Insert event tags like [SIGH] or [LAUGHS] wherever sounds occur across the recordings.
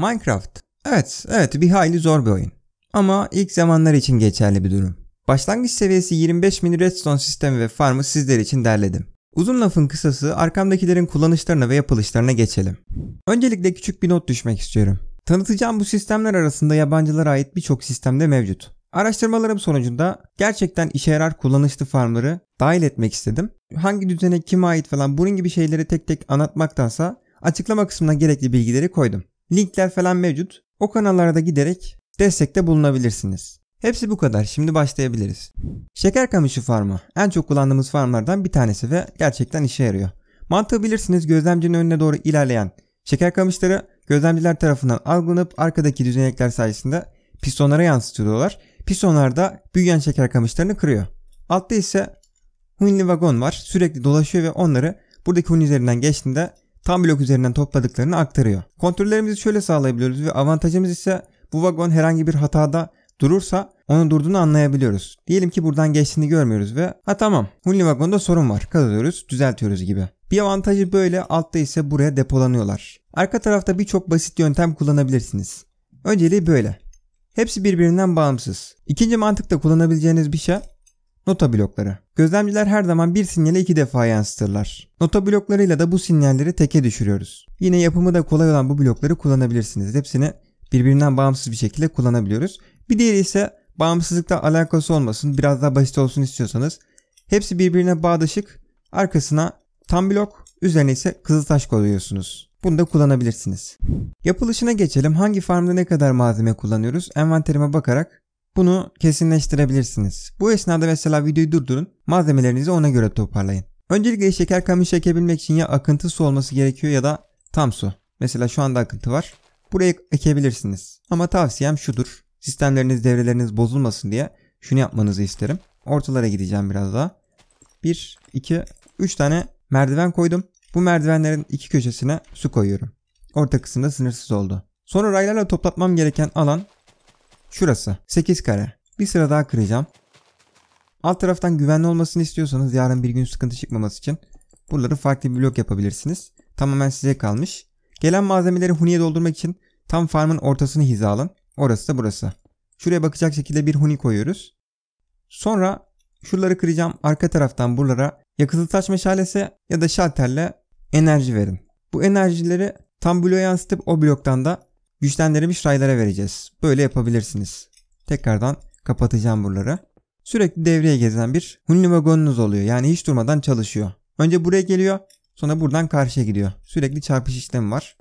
Minecraft. Evet, evet bir hayli zor bir oyun. Ama ilk zamanlar için geçerli bir durum. Başlangıç seviyesi 25 mini redstone sistemi ve farmı sizler için derledim. Uzun lafın kısası arkamdakilerin kullanışlarına ve yapılışlarına geçelim. Öncelikle küçük bir not düşmek istiyorum. Tanıtacağım bu sistemler arasında yabancılara ait birçok sistemde mevcut. Araştırmalarım sonucunda gerçekten işe yarar kullanışlı farmları dahil etmek istedim. Hangi düzene kime ait falan bunun gibi şeyleri tek tek anlatmaktansa açıklama kısmına gerekli bilgileri koydum. Linkler falan mevcut. O kanallarda giderek destekte bulunabilirsiniz. Hepsi bu kadar. Şimdi başlayabiliriz. Şeker kamışı farmı. En çok kullandığımız farmlardan bir tanesi ve gerçekten işe yarıyor. Mantığı bilirsiniz gözlemcinin önüne doğru ilerleyen şeker kamışları gözlemciler tarafından algılanıp arkadaki düzenekler sayesinde pistonlara yansıtılıyorlar. Pistonlar da büyüyen şeker kamışlarını kırıyor. Altta ise Hunli vagon var. Sürekli dolaşıyor ve onları buradaki Hun üzerinden geçtiğinde tam blok üzerinden topladıklarını aktarıyor. Kontrollerimizi şöyle sağlayabiliyoruz ve avantajımız ise bu vagon herhangi bir hatada durursa onun durduğunu anlayabiliyoruz. Diyelim ki buradan geçtiğini görmüyoruz ve ha tamam Hunli vagonda sorun var kazıyoruz düzeltiyoruz gibi. Bir avantajı böyle altta ise buraya depolanıyorlar. Arka tarafta birçok basit yöntem kullanabilirsiniz. Önceliği böyle. Hepsi birbirinden bağımsız. İkinci mantıkta kullanabileceğiniz bir şey nota blokları. Gözlemciler her zaman bir sinyali iki defa yansıtırlar. Nota bloklarıyla da bu sinyalleri teke düşürüyoruz. Yine yapımı da kolay olan bu blokları kullanabilirsiniz. Hepsini birbirinden bağımsız bir şekilde kullanabiliyoruz. Bir diğeri ise bağımsızlıkta alakası olmasın, biraz daha basit olsun istiyorsanız hepsi birbirine bağdaşık, arkasına tam blok, üzerine ise kızıltaş koyuyorsunuz. Bunu da kullanabilirsiniz. Yapılışına geçelim. Hangi farmda ne kadar malzeme kullanıyoruz? Envanterime bakarak bunu kesinleştirebilirsiniz. Bu esnada mesela videoyu durdurun. Malzemelerinizi ona göre toparlayın. Öncelikle şeker kamışı çekebilmek için ya akıntı su olması gerekiyor ya da tam su. Mesela şu anda akıntı var. Buraya ekebilirsiniz. Ama tavsiyem şudur. Sistemleriniz devreleriniz bozulmasın diye şunu yapmanızı isterim. Ortalara gideceğim biraz daha. 1, 2, 3 tane merdiven koydum. Bu merdivenlerin iki köşesine su koyuyorum. Orta kısımda sınırsız oldu. Sonra raylarla toplatmam gereken alan Şurası 8 kare. Bir sıra daha kıracağım. Alt taraftan güvenli olmasını istiyorsanız yarın bir gün sıkıntı çıkmaması için buraları farklı bir blok yapabilirsiniz. Tamamen size kalmış. Gelen malzemeleri huniye doldurmak için tam farmın ortasını hizalın. Orası da burası. Şuraya bakacak şekilde bir huni koyuyoruz. Sonra şuraları kıracağım arka taraftan buralara ya kızıltaş meşalesi ya da şalterle enerji verin. Bu enerjileri tam bloğa yansıtıp o bloktan da güçlendirilmiş raylara vereceğiz. Böyle yapabilirsiniz. Tekrardan kapatacağım buraları. Sürekli devreye gezen bir hunli vagonunuz oluyor. Yani hiç durmadan çalışıyor. Önce buraya geliyor. Sonra buradan karşıya gidiyor. Sürekli çarpış işlemi var.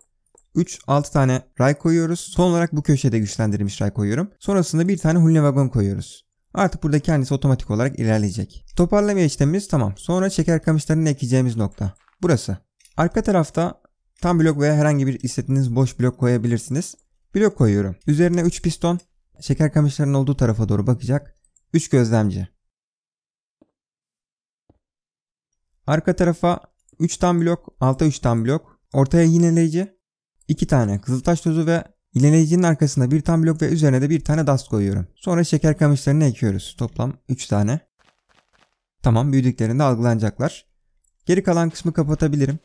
3 6 tane ray koyuyoruz. Son olarak bu köşede güçlendirilmiş ray koyuyorum. Sonrasında bir tane hulne vagon koyuyoruz. Artık burada kendisi otomatik olarak ilerleyecek. Toparlama işlemimiz tamam. Sonra şeker kamışlarını ekeceğimiz nokta. Burası. Arka tarafta Tam blok veya herhangi bir istediğiniz boş blok koyabilirsiniz. Blok koyuyorum. Üzerine 3 piston şeker kamışlarının olduğu tarafa doğru bakacak. 3 gözlemci. Arka tarafa 3 tam blok, alta 3 tam blok, ortaya yineleyici, 2 tane taş tozu ve yineleyicinin arkasında bir tam blok ve üzerine de bir tane dast koyuyorum. Sonra şeker kamışlarını ekiyoruz. Toplam 3 tane. Tamam büyüdüklerinde algılanacaklar. Geri kalan kısmı kapatabilirim.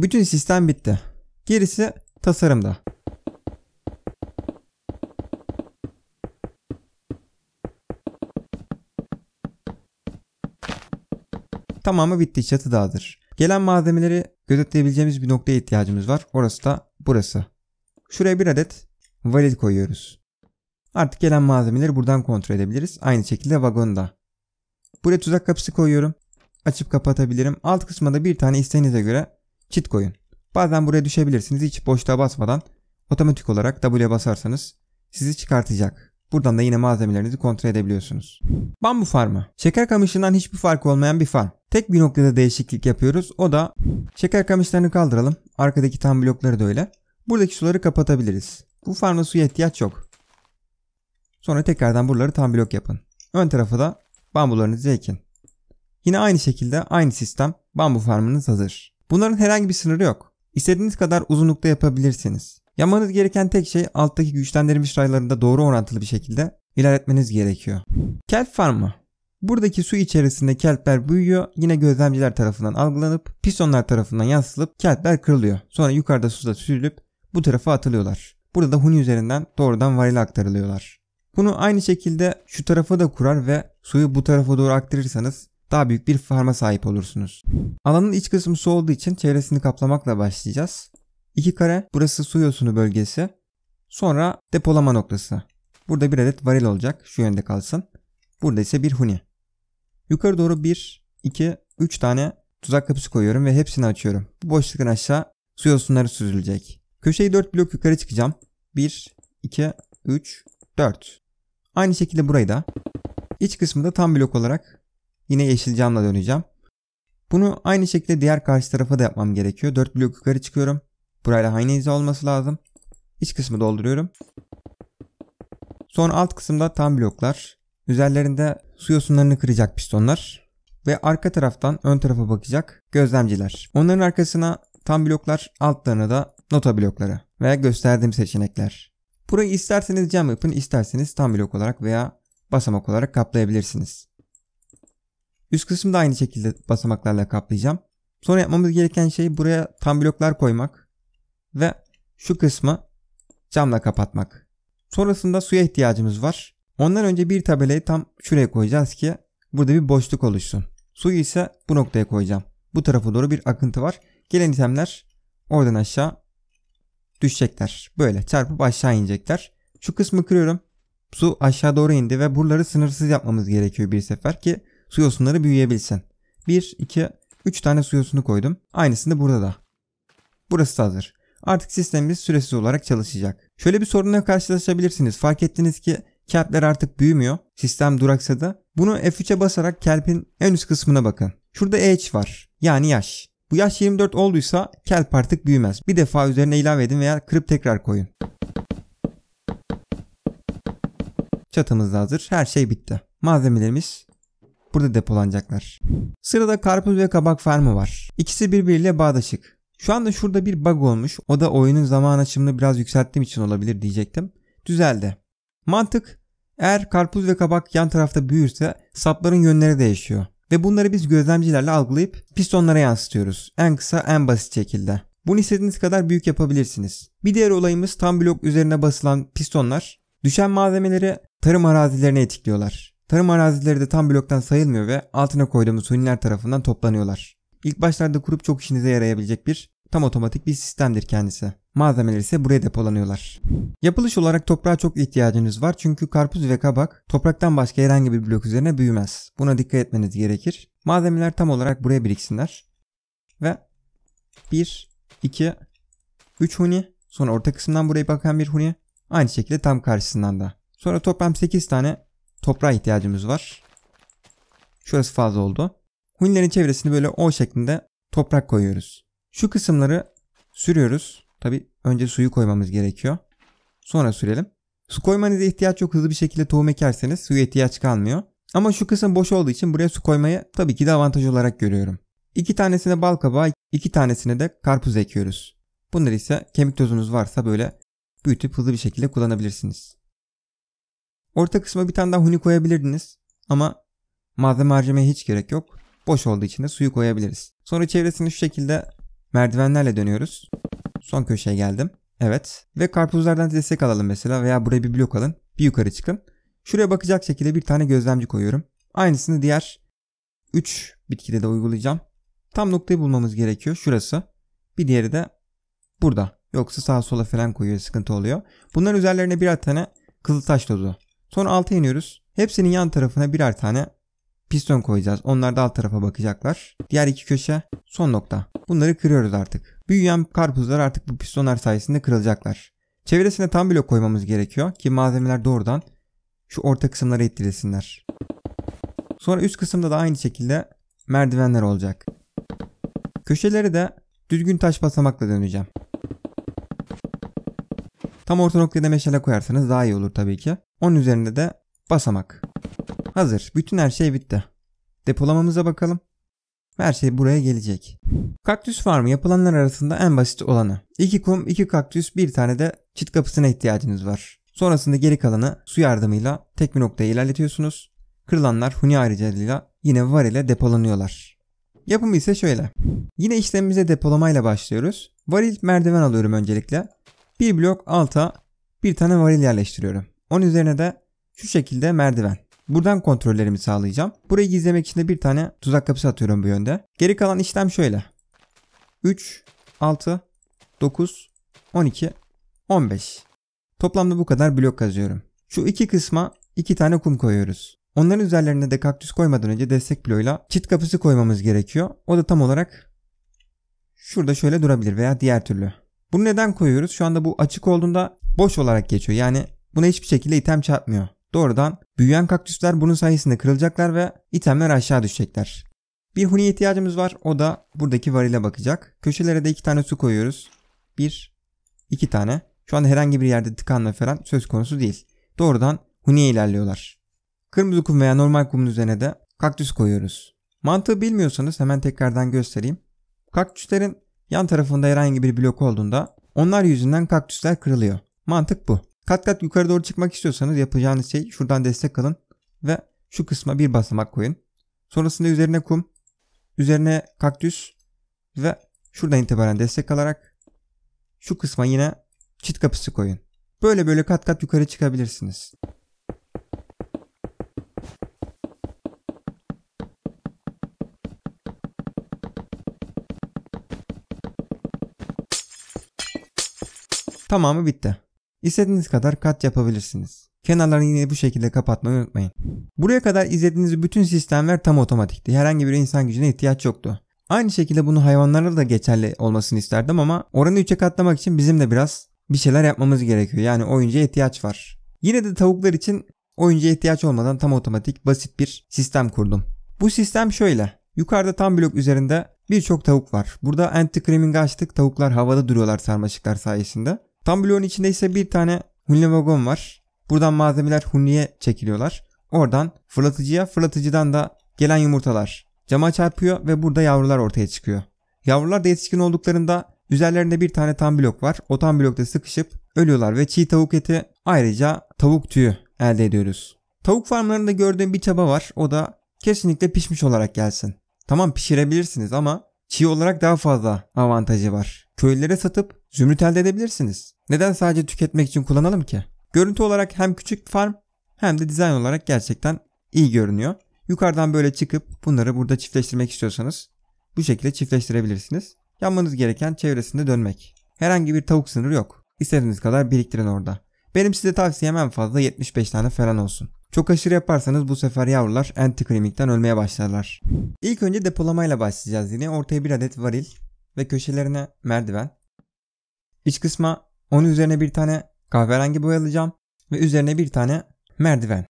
Bütün sistem bitti. Gerisi tasarımda. Tamamı bitti çatı da Gelen malzemeleri gözetleyebileceğimiz bir noktaya ihtiyacımız var. Orası da burası. Şuraya bir adet valet koyuyoruz. Artık gelen malzemeleri buradan kontrol edebiliriz. Aynı şekilde vagonda. Buraya tuzak kapısı koyuyorum. Açıp kapatabilirim. Alt kısma bir tane isteğinize göre kit koyun. Bazen buraya düşebilirsiniz hiç boşluğa basmadan otomatik olarak W'ye basarsanız sizi çıkartacak. Buradan da yine malzemelerinizi kontrol edebiliyorsunuz. Bambu farmı. Şeker kamışından hiçbir farkı olmayan bir farm. Tek bir noktada değişiklik yapıyoruz. O da şeker kamışlarını kaldıralım. Arkadaki tam blokları da öyle. Buradaki suları kapatabiliriz. Bu farmda suya ihtiyaç yok. Sonra tekrardan buraları tam blok yapın. Ön tarafa da bambularınızı ekin. Yine aynı şekilde aynı sistem bambu farmınız hazır. Bunların herhangi bir sınırı yok. İstediğiniz kadar uzunlukta yapabilirsiniz. Yapmanız gereken tek şey alttaki güçlendirilmiş raylarında doğru orantılı bir şekilde ilerletmeniz gerekiyor. Kelp farmı. Buradaki su içerisinde kelpler büyüyor. Yine gözlemciler tarafından algılanıp pistonlar tarafından yansıtılıp kelpler kırılıyor. Sonra yukarıda suda süzülüp bu tarafa atılıyorlar. Burada da huni üzerinden doğrudan varile aktarılıyorlar. Bunu aynı şekilde şu tarafa da kurar ve suyu bu tarafa doğru aktarırsanız daha büyük bir farma sahip olursunuz. Alanın iç kısmı su olduğu için çevresini kaplamakla başlayacağız. İki kare burası su yosunu bölgesi. Sonra depolama noktası. Burada bir adet varil olacak. Şu yönde kalsın. Burada ise bir huni. Yukarı doğru 1, 2, 3 tane tuzak kapısı koyuyorum ve hepsini açıyorum. Bu boşluktan aşağı su yosunları süzülecek. Köşeyi 4 blok yukarı çıkacağım. 1, 2, 3, 4. Aynı şekilde burayı da iç kısmı da tam blok olarak Yine Yeşilcam'la döneceğim. Bunu aynı şekilde diğer karşı tarafa da yapmam gerekiyor. 4 blok yukarı çıkıyorum. Burayla aynı izi olması lazım. İç kısmı dolduruyorum. Son alt kısımda tam bloklar. Üzerlerinde su yosunlarını kıracak pistonlar. Ve arka taraftan ön tarafa bakacak gözlemciler. Onların arkasına tam bloklar altlarına da nota blokları veya gösterdiğim seçenekler. Burayı isterseniz cam yapın isterseniz tam blok olarak veya basamak olarak kaplayabilirsiniz. Üst kısmı da aynı şekilde basamaklarla kaplayacağım. Sonra yapmamız gereken şey buraya tam bloklar koymak ve şu kısmı camla kapatmak. Sonrasında suya ihtiyacımız var. Ondan önce bir tabelayı tam şuraya koyacağız ki burada bir boşluk oluşsun. Suyu ise bu noktaya koyacağım. Bu tarafa doğru bir akıntı var. Gelen itemler oradan aşağı düşecekler. Böyle çarpıp aşağı inecekler. Şu kısmı kırıyorum. Su aşağı doğru indi ve buraları sınırsız yapmamız gerekiyor bir sefer ki su yosunları büyüyebilsin. 1, 2, 3 tane su yosunu koydum. Aynısını burada da. Burası da hazır. Artık sistemimiz süresiz olarak çalışacak. Şöyle bir sorunla karşılaşabilirsiniz. Fark ettiniz ki kelpler artık büyümüyor. Sistem da, Bunu F3'e basarak kelpin en üst kısmına bakın. Şurada age var. Yani yaş. Bu yaş 24 olduysa kelp artık büyümez. Bir defa üzerine ilave edin veya kırıp tekrar koyun. Çatımız da hazır. Her şey bitti. Malzemelerimiz burada depolanacaklar. Sırada karpuz ve kabak farmı var. İkisi birbiriyle bağdaşık. Şu anda şurada bir bug olmuş. O da oyunun zaman açımını biraz yükselttiğim için olabilir diyecektim. Düzeldi. Mantık eğer karpuz ve kabak yan tarafta büyürse sapların yönleri değişiyor. Ve bunları biz gözlemcilerle algılayıp pistonlara yansıtıyoruz. En kısa en basit şekilde. Bunu istediğiniz kadar büyük yapabilirsiniz. Bir diğer olayımız tam blok üzerine basılan pistonlar düşen malzemeleri tarım arazilerine etkiliyorlar. Tarım arazileri de tam bloktan sayılmıyor ve altına koyduğumuz suniler tarafından toplanıyorlar. İlk başlarda kurup çok işinize yarayabilecek bir tam otomatik bir sistemdir kendisi. Malzemeler ise buraya depolanıyorlar. Yapılış olarak toprağa çok ihtiyacınız var çünkü karpuz ve kabak topraktan başka herhangi bir blok üzerine büyümez. Buna dikkat etmeniz gerekir. Malzemeler tam olarak buraya biriksinler. Ve 1, 2, 3 huni sonra orta kısımdan buraya bakan bir huni aynı şekilde tam karşısından da. Sonra toplam 8 tane toprağa ihtiyacımız var. Şurası fazla oldu. Hunilerin çevresini böyle O şeklinde toprak koyuyoruz. Şu kısımları sürüyoruz. Tabi önce suyu koymamız gerekiyor. Sonra sürelim. Su koymanıza ihtiyaç yok. Hızlı bir şekilde tohum ekerseniz suya ihtiyaç kalmıyor. Ama şu kısım boş olduğu için buraya su koymayı tabii ki de avantaj olarak görüyorum. İki tanesine bal kabağı, iki tanesine de karpuz ekiyoruz. Bunları ise kemik tozunuz varsa böyle büyütüp hızlı bir şekilde kullanabilirsiniz. Orta kısma bir tane daha huni koyabilirdiniz ama malzeme harcamaya hiç gerek yok. Boş olduğu için de suyu koyabiliriz. Sonra çevresini şu şekilde merdivenlerle dönüyoruz. Son köşeye geldim. Evet. Ve karpuzlardan destek alalım mesela veya buraya bir blok alın. Bir yukarı çıkın. Şuraya bakacak şekilde bir tane gözlemci koyuyorum. Aynısını diğer 3 bitkide de uygulayacağım. Tam noktayı bulmamız gerekiyor. Şurası. Bir diğeri de burada. Yoksa sağa sola falan koyuyor sıkıntı oluyor. Bunların üzerlerine bir tane kızıl taş tozu Sonra alta iniyoruz. Hepsinin yan tarafına birer tane piston koyacağız. Onlar da alt tarafa bakacaklar. Diğer iki köşe son nokta. Bunları kırıyoruz artık. Büyüyen karpuzlar artık bu pistonlar sayesinde kırılacaklar. Çevresine tam blok koymamız gerekiyor ki malzemeler doğrudan şu orta kısımları ittirilsinler. Sonra üst kısımda da aynı şekilde merdivenler olacak. Köşeleri de düzgün taş basamakla döneceğim. Tam orta noktada da meşale koyarsanız daha iyi olur tabii ki. 10 üzerinde de basamak. Hazır. Bütün her şey bitti. Depolamamıza bakalım. Her şey buraya gelecek. Kaktüs farmı yapılanlar arasında en basit olanı. 2 kum, 2 kaktüs, bir tane de çit kapısına ihtiyacınız var. Sonrasında geri kalanı su yardımıyla tek bir noktaya ilerletiyorsunuz. Kırılanlar huni ayrıcalığıyla yine var ile depolanıyorlar. Yapımı ise şöyle. Yine işlemimize depolamayla başlıyoruz. Varil merdiven alıyorum öncelikle. Bir blok alta bir tane varil yerleştiriyorum. Onun üzerine de şu şekilde merdiven. Buradan kontrollerimi sağlayacağım. Burayı gizlemek için de bir tane tuzak kapısı atıyorum bu yönde. Geri kalan işlem şöyle. 3, 6, 9, 12, 15. Toplamda bu kadar blok kazıyorum. Şu iki kısma iki tane kum koyuyoruz. Onların üzerlerine de kaktüs koymadan önce destek bloğuyla çit kapısı koymamız gerekiyor. O da tam olarak şurada şöyle durabilir veya diğer türlü. Bunu neden koyuyoruz? Şu anda bu açık olduğunda boş olarak geçiyor. Yani Buna hiçbir şekilde item çarpmıyor. Doğrudan büyüyen kaktüsler bunun sayesinde kırılacaklar ve itemler aşağı düşecekler. Bir huni ihtiyacımız var. O da buradaki varile bakacak. Köşelere de iki tane su koyuyoruz. Bir, iki tane. Şu anda herhangi bir yerde tıkanma falan söz konusu değil. Doğrudan huniye ilerliyorlar. Kırmızı kum veya normal kumun üzerine de kaktüs koyuyoruz. Mantığı bilmiyorsanız hemen tekrardan göstereyim. Kaktüslerin yan tarafında herhangi bir blok olduğunda onlar yüzünden kaktüsler kırılıyor. Mantık bu. Kat kat yukarı doğru çıkmak istiyorsanız yapacağınız şey şuradan destek alın ve şu kısma bir basamak koyun. Sonrasında üzerine kum, üzerine kaktüs ve şuradan itibaren destek alarak şu kısma yine çit kapısı koyun. Böyle böyle kat kat yukarı çıkabilirsiniz. Tamamı bitti. İstediğiniz kadar kat yapabilirsiniz. Kenarlarını yine bu şekilde kapatmayı unutmayın. Buraya kadar izlediğiniz bütün sistemler tam otomatikti. Herhangi bir insan gücüne ihtiyaç yoktu. Aynı şekilde bunu hayvanlara da geçerli olmasını isterdim ama oranı 3'e katlamak için bizim de biraz bir şeyler yapmamız gerekiyor. Yani oyuncuya ihtiyaç var. Yine de tavuklar için oyuncuya ihtiyaç olmadan tam otomatik basit bir sistem kurdum. Bu sistem şöyle. Yukarıda tam blok üzerinde birçok tavuk var. Burada anti-creaming açtık. Tavuklar havada duruyorlar sarmaşıklar sayesinde. Tam bloğun içinde ise bir tane hunle vagon var. Buradan malzemeler hunliye çekiliyorlar. Oradan fırlatıcıya fırlatıcıdan da gelen yumurtalar cama çarpıyor ve burada yavrular ortaya çıkıyor. Yavrular da yetişkin olduklarında üzerlerinde bir tane tam blok var. O tam blokta sıkışıp ölüyorlar ve çiğ tavuk eti ayrıca tavuk tüyü elde ediyoruz. Tavuk farmlarında gördüğüm bir çaba var. O da kesinlikle pişmiş olarak gelsin. Tamam pişirebilirsiniz ama Çiğ olarak daha fazla avantajı var. Köylere satıp zümrüt elde edebilirsiniz. Neden sadece tüketmek için kullanalım ki? Görüntü olarak hem küçük farm hem de dizayn olarak gerçekten iyi görünüyor. Yukarıdan böyle çıkıp bunları burada çiftleştirmek istiyorsanız bu şekilde çiftleştirebilirsiniz. Yapmanız gereken çevresinde dönmek. Herhangi bir tavuk sınırı yok. İstediğiniz kadar biriktirin orada. Benim size tavsiyem en fazla 75 tane falan olsun. Çok aşırı yaparsanız bu sefer yavrular antiklimikten ölmeye başlarlar. İlk önce depolamayla başlayacağız yine. Ortaya bir adet varil ve köşelerine merdiven. İç kısma onun üzerine bir tane kahverengi boyalayacağım ve üzerine bir tane merdiven.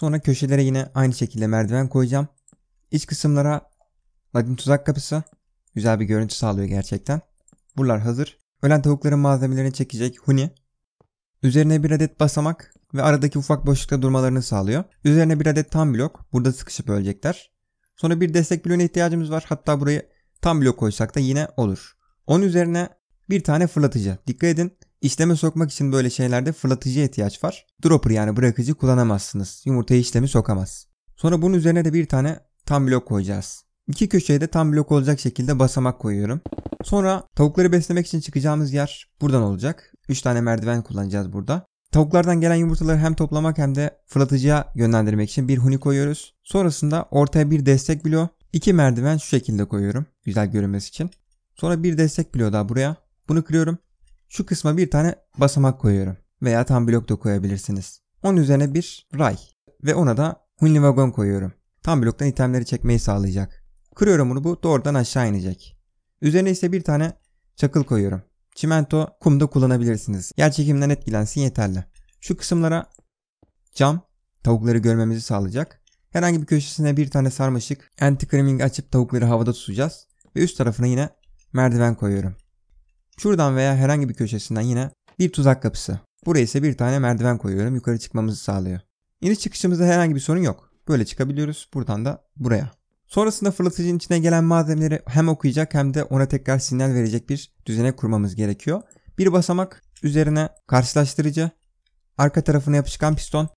Sonra köşelere yine aynı şekilde merdiven koyacağım. İç kısımlara lakin tuzak kapısı güzel bir görüntü sağlıyor gerçekten. Buralar hazır. Ölen tavukların malzemelerini çekecek huni Üzerine bir adet basamak ve aradaki ufak boşlukta durmalarını sağlıyor. Üzerine bir adet tam blok. Burada sıkışıp ölecekler. Sonra bir destek bloğuna ihtiyacımız var. Hatta burayı tam blok koysak da yine olur. Onun üzerine bir tane fırlatıcı. Dikkat edin İşleme sokmak için böyle şeylerde fırlatıcı ihtiyaç var. Dropper yani bırakıcı kullanamazsınız. Yumurtayı işlemi sokamaz. Sonra bunun üzerine de bir tane tam blok koyacağız. İki köşeye de tam blok olacak şekilde basamak koyuyorum. Sonra tavukları beslemek için çıkacağımız yer buradan olacak. 3 tane merdiven kullanacağız burada. Tavuklardan gelen yumurtaları hem toplamak hem de fırlatıcıya yönlendirmek için bir huni koyuyoruz. Sonrasında ortaya bir destek bloğu, 2 merdiven şu şekilde koyuyorum güzel görünmesi için. Sonra bir destek bloğu daha buraya. Bunu kırıyorum. Şu kısma bir tane basamak koyuyorum veya tam blok da koyabilirsiniz. Onun üzerine bir ray ve ona da huni vagon koyuyorum. Tam bloktan itemleri çekmeyi sağlayacak. Kırıyorum bunu bu doğrudan aşağı inecek. Üzerine ise bir tane çakıl koyuyorum. Çimento kumda kullanabilirsiniz. Yer çekiminden etkilensin yeterli. Şu kısımlara cam tavukları görmemizi sağlayacak. Herhangi bir köşesine bir tane sarmaşık anti-creaming açıp tavukları havada tutacağız. Ve üst tarafına yine merdiven koyuyorum. Şuradan veya herhangi bir köşesinden yine bir tuzak kapısı. Buraya ise bir tane merdiven koyuyorum. Yukarı çıkmamızı sağlıyor. İniş çıkışımızda herhangi bir sorun yok. Böyle çıkabiliyoruz. Buradan da buraya. Sonrasında fırlatıcının içine gelen malzemeleri hem okuyacak hem de ona tekrar sinyal verecek bir düzene kurmamız gerekiyor. Bir basamak üzerine karşılaştırıcı, arka tarafına yapışkan piston,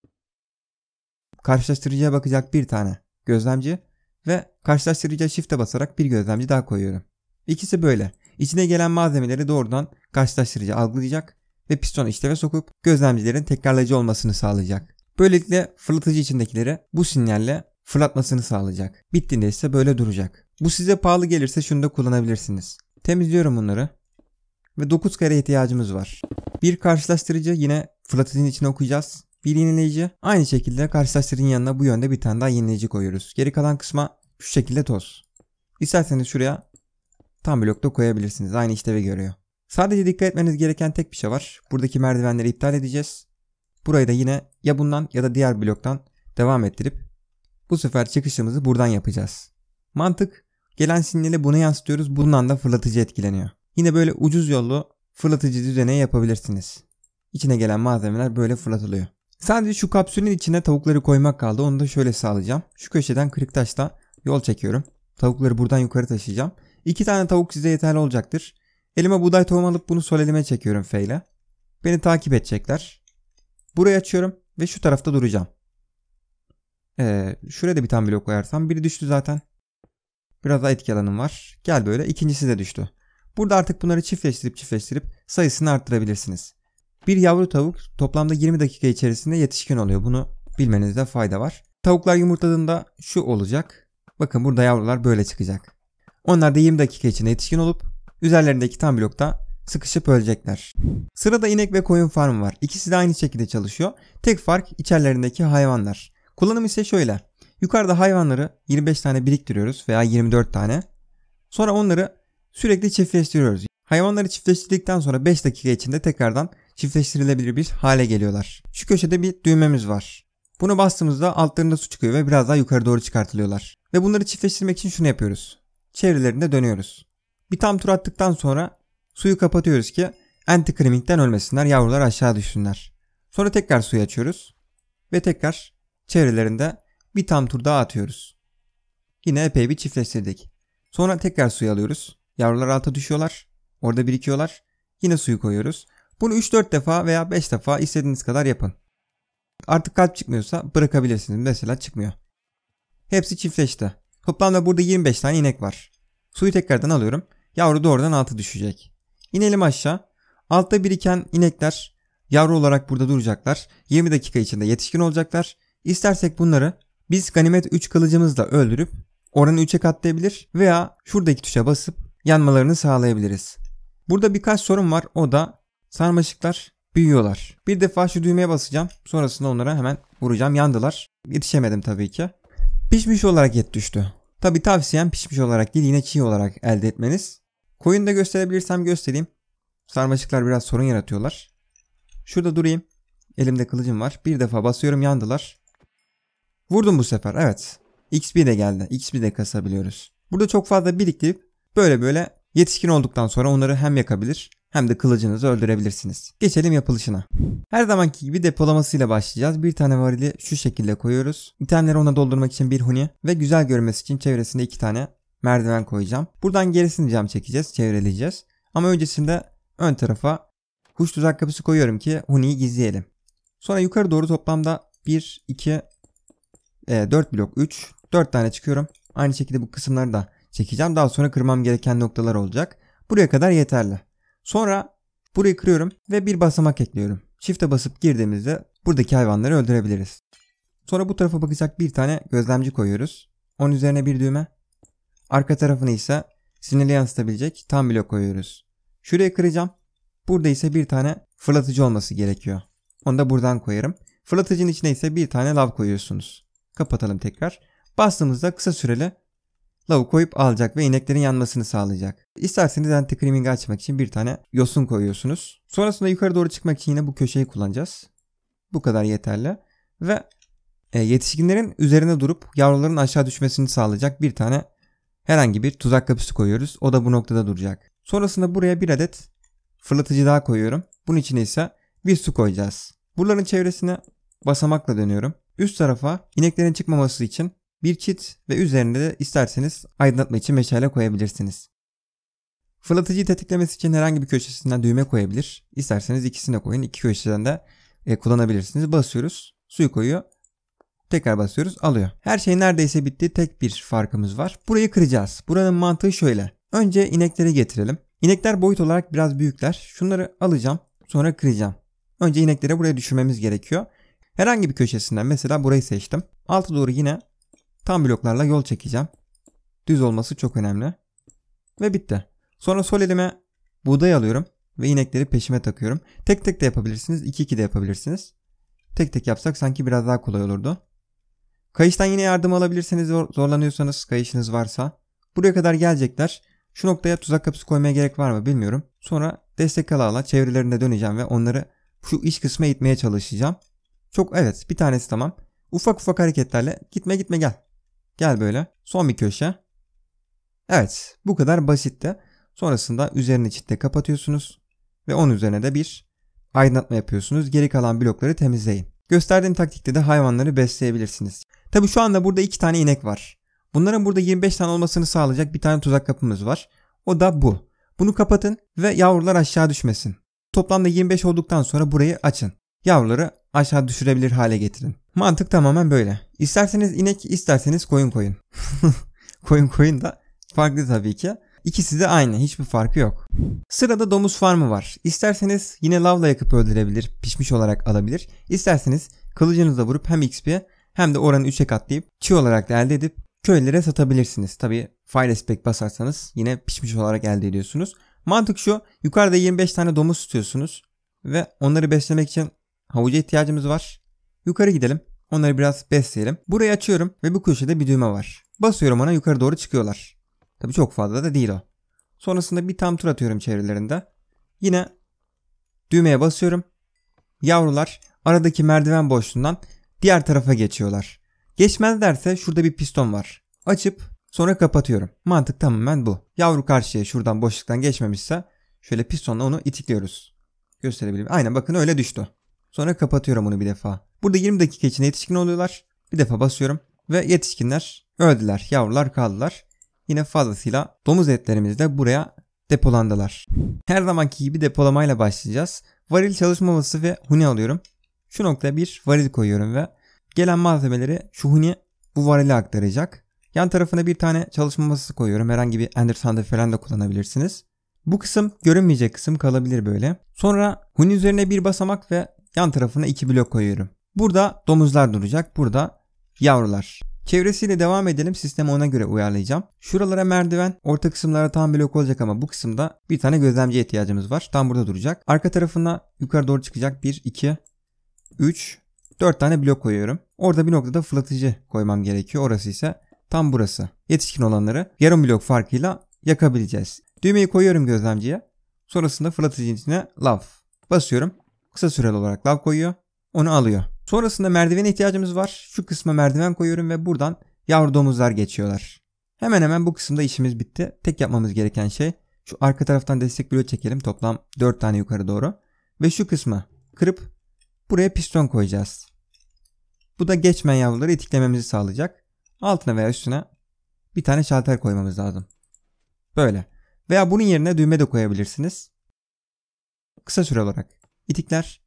karşılaştırıcıya bakacak bir tane gözlemci ve karşılaştırıcıya shift'e basarak bir gözlemci daha koyuyorum. İkisi böyle. İçine gelen malzemeleri doğrudan karşılaştırıcı algılayacak ve piston işleve sokup gözlemcilerin tekrarlayıcı olmasını sağlayacak. Böylelikle fırlatıcı içindekileri bu sinyalle fırlatmasını sağlayacak. Bittiğinde ise böyle duracak. Bu size pahalı gelirse şunu da kullanabilirsiniz. Temizliyorum bunları. Ve 9 kare ihtiyacımız var. Bir karşılaştırıcı yine fırlatıcının içine okuyacağız. Bir yenileyici. Aynı şekilde karşılaştırıcının yanına bu yönde bir tane daha yenileyici koyuyoruz. Geri kalan kısma şu şekilde toz. İsterseniz şuraya tam blok da koyabilirsiniz. Aynı işlevi görüyor. Sadece dikkat etmeniz gereken tek bir şey var. Buradaki merdivenleri iptal edeceğiz. Burayı da yine ya bundan ya da diğer bloktan devam ettirip bu sefer çıkışımızı buradan yapacağız. Mantık gelen sinyali bunu yansıtıyoruz bundan da fırlatıcı etkileniyor. Yine böyle ucuz yollu fırlatıcı düzeneği yapabilirsiniz. İçine gelen malzemeler böyle fırlatılıyor. Sadece şu kapsülün içine tavukları koymak kaldı. Onu da şöyle sağlayacağım. Şu köşeden kırık kırıktaşla yol çekiyorum. Tavukları buradan yukarı taşıyacağım. İki tane tavuk size yeterli olacaktır. Elime buğday tohum alıp bunu sol elime çekiyorum F ile. Beni takip edecekler. Burayı açıyorum ve şu tarafta duracağım. Ee, şuraya da bir tane blok koyarsam biri düştü zaten. Biraz daha etki alanım var. Gel böyle ikincisi de düştü. Burada artık bunları çiftleştirip çiftleştirip sayısını arttırabilirsiniz. Bir yavru tavuk toplamda 20 dakika içerisinde yetişkin oluyor. Bunu bilmenizde fayda var. Tavuklar yumurtladığında şu olacak. Bakın burada yavrular böyle çıkacak. Onlar da 20 dakika içinde yetişkin olup üzerlerindeki tam blokta sıkışıp ölecekler. Sırada inek ve koyun farmı var. İkisi de aynı şekilde çalışıyor. Tek fark içerlerindeki hayvanlar. Kullanım ise şöyle. Yukarıda hayvanları 25 tane biriktiriyoruz veya 24 tane. Sonra onları sürekli çiftleştiriyoruz. Hayvanları çiftleştirdikten sonra 5 dakika içinde tekrardan çiftleştirilebilir bir hale geliyorlar. Şu köşede bir düğmemiz var. Bunu bastığımızda altlarında su çıkıyor ve biraz daha yukarı doğru çıkartılıyorlar. Ve bunları çiftleştirmek için şunu yapıyoruz. Çevrelerinde dönüyoruz. Bir tam tur attıktan sonra suyu kapatıyoruz ki anti ölmesinler, yavrular aşağı düşsünler. Sonra tekrar suyu açıyoruz ve tekrar çevrelerinde bir tam tur daha atıyoruz. Yine epey bir çiftleştirdik. Sonra tekrar suyu alıyoruz. Yavrular alta düşüyorlar. Orada birikiyorlar. Yine suyu koyuyoruz. Bunu 3-4 defa veya 5 defa istediğiniz kadar yapın. Artık kalp çıkmıyorsa bırakabilirsiniz. Mesela çıkmıyor. Hepsi çiftleşti. Toplamda burada 25 tane inek var. Suyu tekrardan alıyorum. Yavru doğrudan altı düşecek. İnelim aşağı. Altta biriken inekler yavru olarak burada duracaklar. 20 dakika içinde yetişkin olacaklar İstersek bunları biz ganimet 3 kılıcımızla öldürüp oranı 3'e katlayabilir veya şuradaki tuşa basıp yanmalarını sağlayabiliriz. Burada birkaç sorun var o da sarmaşıklar büyüyorlar. Bir defa şu düğmeye basacağım sonrasında onlara hemen vuracağım yandılar. Yetişemedim tabii ki. Pişmiş olarak et düştü. Tabi tavsiyem pişmiş olarak değil yine çiğ olarak elde etmeniz. Koyun da gösterebilirsem göstereyim. Sarmaşıklar biraz sorun yaratıyorlar. Şurada durayım. Elimde kılıcım var. Bir defa basıyorum yandılar. Vurdum bu sefer evet. XP de geldi. XP de kasabiliyoruz. Burada çok fazla biriktirip böyle böyle yetişkin olduktan sonra onları hem yakabilir hem de kılıcınızı öldürebilirsiniz. Geçelim yapılışına. Her zamanki gibi depolamasıyla başlayacağız. Bir tane varili şu şekilde koyuyoruz. İtemleri ona doldurmak için bir huni ve güzel görmesi için çevresinde iki tane merdiven koyacağım. Buradan gerisini cam çekeceğiz, çevreleyeceğiz. Ama öncesinde ön tarafa kuş tuzak kapısı koyuyorum ki huniyi gizleyelim. Sonra yukarı doğru toplamda 1, 2, e, 4 blok 3 4 tane çıkıyorum. Aynı şekilde bu kısımları da çekeceğim. Daha sonra kırmam gereken noktalar olacak. Buraya kadar yeterli. Sonra burayı kırıyorum ve bir basamak ekliyorum. Shift'e basıp girdiğimizde buradaki hayvanları öldürebiliriz. Sonra bu tarafa bakacak bir tane gözlemci koyuyoruz. Onun üzerine bir düğme. Arka tarafını ise sinirli yansıtabilecek tam blok koyuyoruz. Şuraya kıracağım. Burada ise bir tane fırlatıcı olması gerekiyor. Onu da buradan koyarım. Fırlatıcının içine ise bir tane lav koyuyorsunuz. Kapatalım tekrar. Bastığımızda kısa süreli lavu koyup alacak ve ineklerin yanmasını sağlayacak. İsterseniz anti-creaming'i açmak için bir tane yosun koyuyorsunuz. Sonrasında yukarı doğru çıkmak için yine bu köşeyi kullanacağız. Bu kadar yeterli. Ve e, yetişkinlerin üzerine durup yavruların aşağı düşmesini sağlayacak bir tane herhangi bir tuzak kapısı koyuyoruz. O da bu noktada duracak. Sonrasında buraya bir adet fırlatıcı daha koyuyorum. Bunun içine ise bir su koyacağız. Buraların çevresine basamakla dönüyorum. Üst tarafa ineklerin çıkmaması için bir çit ve üzerinde de isterseniz aydınlatma için meşale koyabilirsiniz. Fırlatıcıyı tetiklemesi için herhangi bir köşesinden düğme koyabilir. İsterseniz de koyun. İki köşeden de e, kullanabilirsiniz. Basıyoruz. Suyu koyuyor. Tekrar basıyoruz. Alıyor. Her şey neredeyse bitti. Tek bir farkımız var. Burayı kıracağız. Buranın mantığı şöyle. Önce inekleri getirelim. İnekler boyut olarak biraz büyükler. Şunları alacağım. Sonra kıracağım. Önce inekleri buraya düşürmemiz gerekiyor. Herhangi bir köşesinden mesela burayı seçtim. Altı doğru yine tam bloklarla yol çekeceğim. Düz olması çok önemli. Ve bitti. Sonra sol elime buğday alıyorum ve inekleri peşime takıyorum. Tek tek de yapabilirsiniz. iki iki de yapabilirsiniz. Tek tek yapsak sanki biraz daha kolay olurdu. Kayıştan yine yardım alabilirseniz zorlanıyorsanız kayışınız varsa. Buraya kadar gelecekler. Şu noktaya tuzak kapısı koymaya gerek var mı bilmiyorum. Sonra destek ala ala çevrelerinde döneceğim ve onları şu iç kısma itmeye çalışacağım. Çok evet bir tanesi tamam. Ufak ufak hareketlerle gitme gitme gel. Gel böyle. Son bir köşe. Evet bu kadar basit de. Sonrasında üzerini çitle kapatıyorsunuz. Ve onun üzerine de bir aydınlatma yapıyorsunuz. Geri kalan blokları temizleyin. Gösterdiğim taktikte de hayvanları besleyebilirsiniz. Tabi şu anda burada iki tane inek var. Bunların burada 25 tane olmasını sağlayacak bir tane tuzak kapımız var. O da bu. Bunu kapatın ve yavrular aşağı düşmesin. Toplamda 25 olduktan sonra burayı açın. Yavruları aşağı düşürebilir hale getirin. Mantık tamamen böyle. İsterseniz inek, isterseniz koyun koyun. [LAUGHS] koyun koyun da farklı tabii ki. İkisi de aynı. Hiçbir farkı yok. Sırada domuz farmı var. İsterseniz yine lavla yakıp öldürebilir, pişmiş olarak alabilir. İsterseniz kılıcınızla vurup hem XP hem de oranı 3'e katlayıp çiğ olarak da elde edip köylere satabilirsiniz. Tabii fire spec basarsanız yine pişmiş olarak elde ediyorsunuz. Mantık şu yukarıda 25 tane domuz tutuyorsunuz ve onları beslemek için Havuca ihtiyacımız var. Yukarı gidelim. Onları biraz besleyelim. Burayı açıyorum ve bu köşede bir düğme var. Basıyorum ona yukarı doğru çıkıyorlar. Tabi çok fazla da değil o. Sonrasında bir tam tur atıyorum çevrelerinde. Yine düğmeye basıyorum. Yavrular aradaki merdiven boşluğundan diğer tarafa geçiyorlar. Geçmezlerse şurada bir piston var. Açıp sonra kapatıyorum. Mantık tamamen bu. Yavru karşıya şuradan boşluktan geçmemişse şöyle pistonla onu itikliyoruz. Gösterebilirim. Aynen bakın öyle düştü. Sonra kapatıyorum bunu bir defa. Burada 20 dakika içinde yetişkin oluyorlar. Bir defa basıyorum ve yetişkinler öldüler. Yavrular kaldılar. Yine fazlasıyla domuz etlerimiz de buraya depolandılar. Her zamanki gibi depolamayla başlayacağız. Varil çalışma masası ve huni alıyorum. Şu noktaya bir varil koyuyorum ve gelen malzemeleri şu huni bu varile aktaracak. Yan tarafına bir tane çalışma masası koyuyorum. Herhangi bir Ender sandığı falan da kullanabilirsiniz. Bu kısım görünmeyecek kısım kalabilir böyle. Sonra huni üzerine bir basamak ve yan tarafına iki blok koyuyorum. Burada domuzlar duracak. Burada yavrular. Çevresiyle devam edelim. Sistemi ona göre uyarlayacağım. Şuralara merdiven, orta kısımlara tam blok olacak ama bu kısımda bir tane gözlemciye ihtiyacımız var. Tam burada duracak. Arka tarafına yukarı doğru çıkacak. 1, 2, 3, 4 tane blok koyuyorum. Orada bir noktada fırlatıcı koymam gerekiyor. Orası ise tam burası. Yetişkin olanları yarım blok farkıyla yakabileceğiz. Düğmeyi koyuyorum gözlemciye. Sonrasında fırlatıcının içine love basıyorum kısa süreli olarak lav koyuyor. Onu alıyor. Sonrasında merdivene ihtiyacımız var. Şu kısma merdiven koyuyorum ve buradan yavru domuzlar geçiyorlar. Hemen hemen bu kısımda işimiz bitti. Tek yapmamız gereken şey şu arka taraftan destek bloğu çekelim. Toplam 4 tane yukarı doğru. Ve şu kısmı kırıp buraya piston koyacağız. Bu da geçmen yavruları itiklememizi sağlayacak. Altına veya üstüne bir tane şalter koymamız lazım. Böyle. Veya bunun yerine düğme de koyabilirsiniz. Kısa süre olarak itikler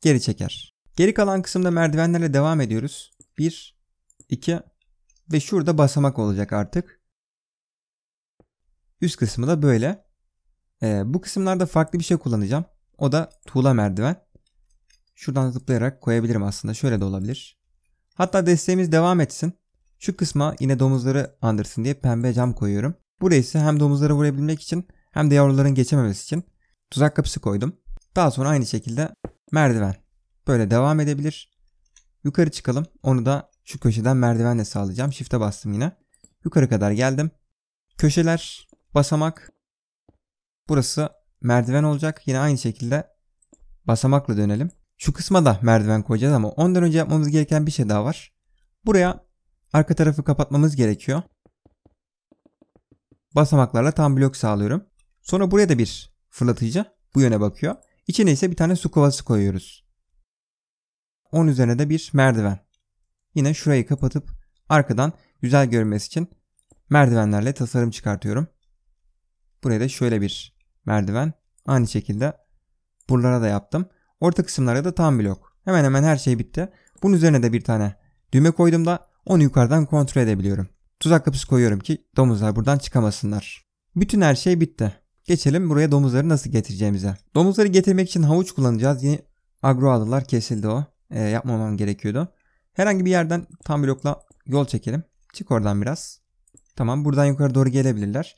geri çeker. Geri kalan kısımda merdivenlerle devam ediyoruz. 1, 2 ve şurada basamak olacak artık. Üst kısmı da böyle. Ee, bu kısımlarda farklı bir şey kullanacağım. O da tuğla merdiven. Şuradan zıplayarak koyabilirim aslında. Şöyle de olabilir. Hatta desteğimiz devam etsin. Şu kısma yine domuzları andırsın diye pembe cam koyuyorum. Burası hem domuzları vurabilmek için hem de yavruların geçememesi için tuzak kapısı koydum. Daha sonra aynı şekilde merdiven. Böyle devam edebilir. Yukarı çıkalım. Onu da şu köşeden merdivenle sağlayacağım. Shift'e bastım yine. Yukarı kadar geldim. Köşeler, basamak. Burası merdiven olacak. Yine aynı şekilde basamakla dönelim. Şu kısma da merdiven koyacağız ama ondan önce yapmamız gereken bir şey daha var. Buraya arka tarafı kapatmamız gerekiyor. Basamaklarla tam blok sağlıyorum. Sonra buraya da bir fırlatıcı bu yöne bakıyor. İçine ise bir tane su kovası koyuyoruz. Onun üzerine de bir merdiven. Yine şurayı kapatıp arkadan güzel görünmesi için merdivenlerle tasarım çıkartıyorum. Buraya da şöyle bir merdiven. Aynı şekilde buralara da yaptım. Orta kısımlara da tam blok. Hemen hemen her şey bitti. Bunun üzerine de bir tane düğme koydum da onu yukarıdan kontrol edebiliyorum. Tuzak kapısı koyuyorum ki domuzlar buradan çıkamasınlar. Bütün her şey bitti. Geçelim buraya domuzları nasıl getireceğimize. Domuzları getirmek için havuç kullanacağız. Yine agro adılar kesildi o. E, yapmamam gerekiyordu. Herhangi bir yerden tam blokla yol çekelim. Çık oradan biraz. Tamam buradan yukarı doğru gelebilirler.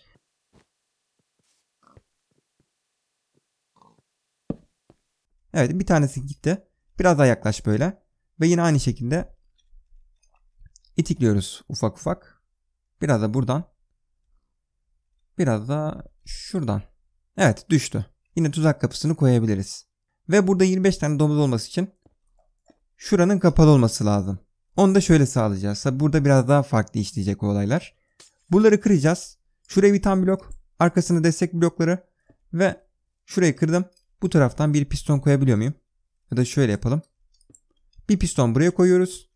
Evet bir tanesi gitti. Biraz daha yaklaş böyle. Ve yine aynı şekilde itikliyoruz ufak ufak. Biraz da buradan. Biraz da Şuradan. Evet düştü. Yine tuzak kapısını koyabiliriz. Ve burada 25 tane domuz olması için şuranın kapalı olması lazım. Onu da şöyle sağlayacağız. Tabi burada biraz daha farklı işleyecek olaylar. Buraları kıracağız. Şuraya bir tam blok. Arkasına destek blokları. Ve şurayı kırdım. Bu taraftan bir piston koyabiliyor muyum? Ya da şöyle yapalım. Bir piston buraya koyuyoruz.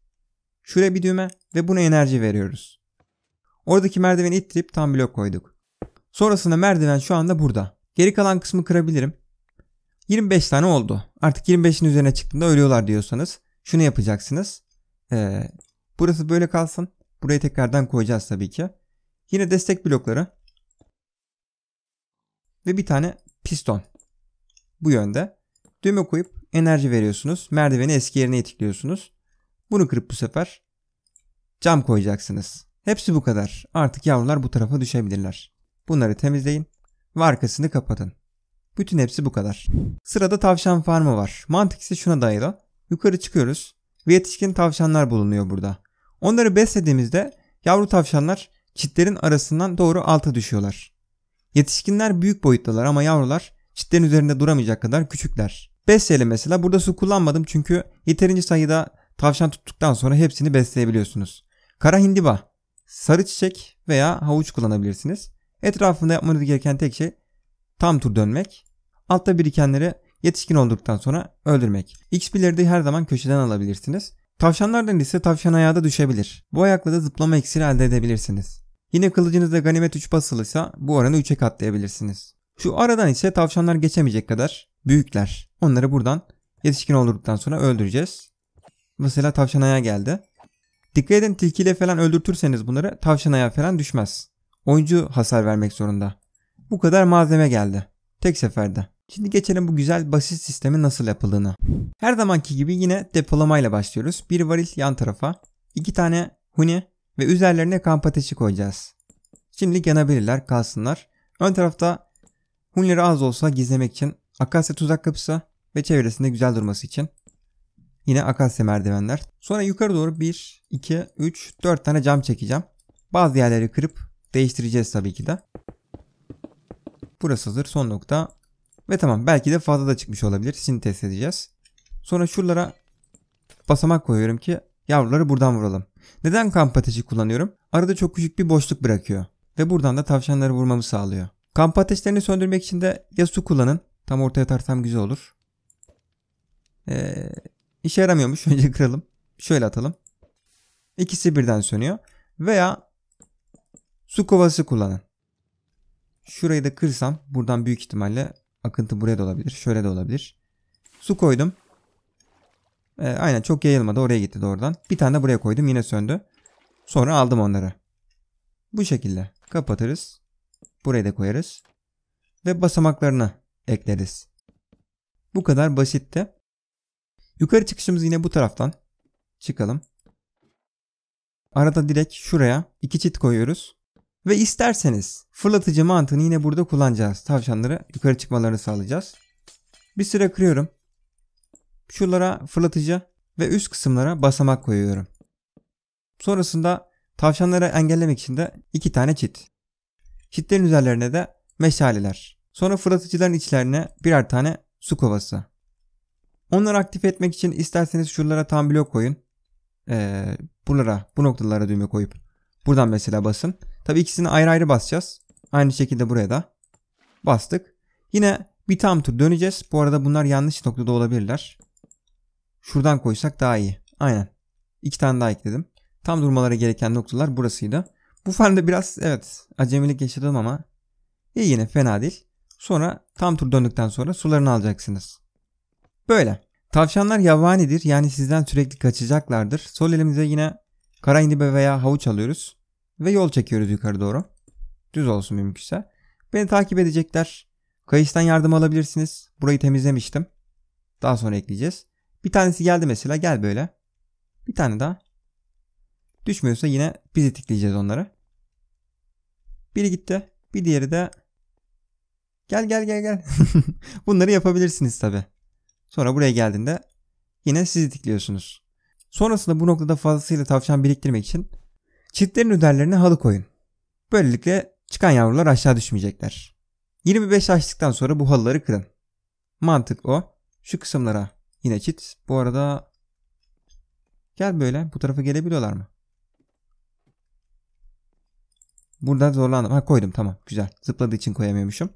Şuraya bir düğme ve buna enerji veriyoruz. Oradaki merdiveni ittirip tam blok koyduk. Sonrasında merdiven şu anda burada. Geri kalan kısmı kırabilirim. 25 tane oldu. Artık 25'in üzerine çıktığında ölüyorlar diyorsanız şunu yapacaksınız. Ee, burası böyle kalsın. Burayı tekrardan koyacağız tabii ki. Yine destek blokları ve bir tane piston. Bu yönde düğme koyup enerji veriyorsunuz. Merdiveni eski yerine itikliyorsunuz. Bunu kırıp bu sefer cam koyacaksınız. Hepsi bu kadar. Artık yavrular bu tarafa düşebilirler. Bunları temizleyin ve arkasını kapatın. Bütün hepsi bu kadar. Sırada tavşan farmı var. Mantık ise şuna dayalı. Yukarı çıkıyoruz ve yetişkin tavşanlar bulunuyor burada. Onları beslediğimizde yavru tavşanlar çitlerin arasından doğru alta düşüyorlar. Yetişkinler büyük boyuttalar ama yavrular çitlerin üzerinde duramayacak kadar küçükler. Besleyelim mesela burada su kullanmadım çünkü yeterince sayıda tavşan tuttuktan sonra hepsini besleyebiliyorsunuz. Kara hindiba, sarı çiçek veya havuç kullanabilirsiniz. Etrafında yapmanız gereken tek şey tam tur dönmek. Altta birikenleri yetişkin olduktan sonra öldürmek. XP'leri de her zaman köşeden alabilirsiniz. Tavşanlardan ise tavşan ayağı da düşebilir. Bu ayakla da zıplama iksiri elde edebilirsiniz. Yine kılıcınızda ganimet 3 basılıysa bu oranı 3'e katlayabilirsiniz. Şu aradan ise tavşanlar geçemeyecek kadar büyükler. Onları buradan yetişkin olduktan sonra öldüreceğiz. Mesela tavşan ayağı geldi. Dikkat edin tilkiyle falan öldürtürseniz bunları tavşan ayağı falan düşmez. Oyuncu hasar vermek zorunda. Bu kadar malzeme geldi. Tek seferde. Şimdi geçelim bu güzel basit sistemin nasıl yapıldığına. Her zamanki gibi yine depolamayla başlıyoruz. Bir varil yan tarafa, iki tane huni ve üzerlerine kamp ateşi koyacağız. Şimdi yanabilirler, kalsınlar. Ön tarafta hunileri az olsa gizlemek için akasya tuzak kapısı ve çevresinde güzel durması için yine akasya merdivenler. Sonra yukarı doğru 1, 2, 3, 4 tane cam çekeceğim. Bazı yerleri kırıp Değiştireceğiz tabii ki de. Burası hazır. Son nokta. Ve tamam. Belki de fazla da çıkmış olabilir. Şimdi test edeceğiz. Sonra şuralara basamak koyuyorum ki yavruları buradan vuralım. Neden kamp ateşi kullanıyorum? Arada çok küçük bir boşluk bırakıyor. Ve buradan da tavşanları vurmamı sağlıyor. Kamp ateşlerini söndürmek için de ya su kullanın. Tam ortaya tartsam güzel olur. Ee, işe yaramıyormuş. [LAUGHS] Önce kıralım. Şöyle atalım. İkisi birden sönüyor. Veya Su kovası kullanın. Şurayı da kırsam buradan büyük ihtimalle akıntı buraya da olabilir. Şöyle de olabilir. Su koydum. E, aynen çok yayılmadı. Oraya gitti doğrudan. Bir tane de buraya koydum. Yine söndü. Sonra aldım onları. Bu şekilde kapatırız. Buraya da koyarız. Ve basamaklarını ekleriz. Bu kadar basitti. Yukarı çıkışımız yine bu taraftan. Çıkalım. Arada direkt şuraya iki çit koyuyoruz. Ve isterseniz fırlatıcı mantığını yine burada kullanacağız. tavşanlara yukarı çıkmalarını sağlayacağız. Bir süre kırıyorum. Şuralara fırlatıcı ve üst kısımlara basamak koyuyorum. Sonrasında tavşanları engellemek için de iki tane çit. Çitlerin üzerlerine de meşaleler. Sonra fırlatıcıların içlerine birer tane su kovası. Onları aktif etmek için isterseniz şuralara tam blok koyun. Ee, buralara, bu noktalara düğme koyup buradan mesela basın. Tabi ikisini ayrı ayrı basacağız. Aynı şekilde buraya da bastık. Yine bir tam tur döneceğiz. Bu arada bunlar yanlış noktada olabilirler. Şuradan koysak daha iyi. Aynen. İki tane daha ekledim. Tam durmalara gereken noktalar burasıydı. Bu farmda biraz evet acemilik yaşadım ama iyi yine fena değil. Sonra tam tur döndükten sonra sularını alacaksınız. Böyle. Tavşanlar yavanidir yani sizden sürekli kaçacaklardır. Sol elimize yine kara indibe veya havuç alıyoruz ve yol çekiyoruz yukarı doğru. Düz olsun mümkünse. Beni takip edecekler. Kayıştan yardım alabilirsiniz. Burayı temizlemiştim. Daha sonra ekleyeceğiz. Bir tanesi geldi mesela gel böyle. Bir tane daha. Düşmüyorsa yine biz tıklayacağız onları. Biri gitti. Bir diğeri de gel gel gel gel. [LAUGHS] Bunları yapabilirsiniz tabi. Sonra buraya geldiğinde yine sizi tıklıyorsunuz. Sonrasında bu noktada fazlasıyla tavşan biriktirmek için Çiftlerin üzerlerine halı koyun. Böylelikle çıkan yavrular aşağı düşmeyecekler. 25 açtıktan sonra bu halıları kırın. Mantık o. Şu kısımlara yine çit. Bu arada gel böyle bu tarafa gelebiliyorlar mı? Buradan zorlandım. Ha koydum tamam güzel. Zıpladığı için koyamıyormuşum.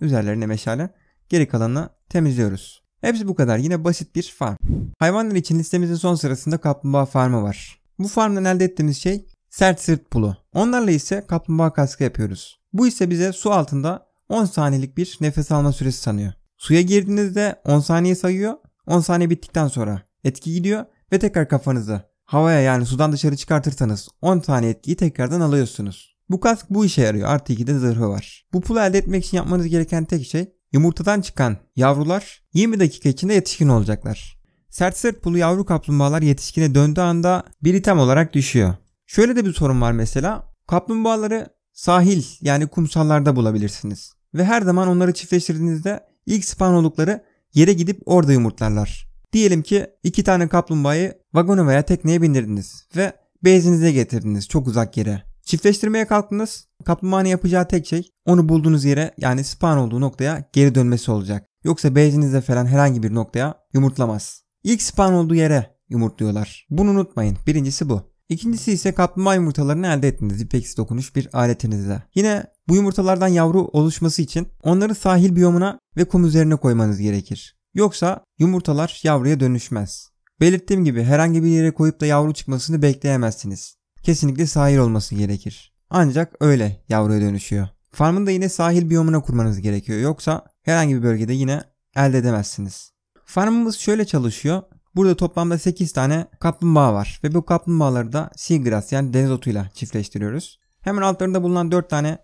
Üzerlerine meşale. Geri kalanını temizliyoruz. Hepsi bu kadar. Yine basit bir farm. Hayvanlar için listemizin son sırasında kaplumbağa farmı var. Bu farmdan elde ettiğimiz şey sert sırt pulu. Onlarla ise kaplumbağa kaskı yapıyoruz. Bu ise bize su altında 10 saniyelik bir nefes alma süresi sanıyor. Suya girdiğinizde 10 saniye sayıyor. 10 saniye bittikten sonra etki gidiyor ve tekrar kafanızı havaya yani sudan dışarı çıkartırsanız 10 saniye etkiyi tekrardan alıyorsunuz. Bu kask bu işe yarıyor. Artı 2'de zırhı var. Bu pulu elde etmek için yapmanız gereken tek şey yumurtadan çıkan yavrular 20 dakika içinde yetişkin olacaklar. Sert sırt pulu yavru kaplumbağalar yetişkine döndüğü anda biri tam olarak düşüyor. Şöyle de bir sorun var mesela. Kaplumbağaları sahil yani kumsallarda bulabilirsiniz. Ve her zaman onları çiftleştirdiğinizde ilk spawn oldukları yere gidip orada yumurtlarlar. Diyelim ki iki tane kaplumbağayı vagona veya tekneye bindirdiniz ve bezinize getirdiniz çok uzak yere. Çiftleştirmeye kalktınız. Kaplumbağanın yapacağı tek şey onu bulduğunuz yere yani spawn olduğu noktaya geri dönmesi olacak. Yoksa bezinizde falan herhangi bir noktaya yumurtlamaz. İlk spawn olduğu yere yumurtluyorlar. Bunu unutmayın. Birincisi bu. İkincisi ise kaplumbağa yumurtalarını elde ettiğiniz ipeksi dokunuş bir aletinizle. Yine bu yumurtalardan yavru oluşması için onları sahil biyomuna ve kum üzerine koymanız gerekir. Yoksa yumurtalar yavruya dönüşmez. Belirttiğim gibi herhangi bir yere koyup da yavru çıkmasını bekleyemezsiniz. Kesinlikle sahil olması gerekir. Ancak öyle yavruya dönüşüyor. Farmını da yine sahil biyomuna kurmanız gerekiyor. Yoksa herhangi bir bölgede yine elde edemezsiniz. Farmımız şöyle çalışıyor. Burada toplamda 8 tane kaplumbağa var ve bu kaplumbağaları da seagrass yani deniz otuyla çiftleştiriyoruz. Hemen altlarında bulunan 4 tane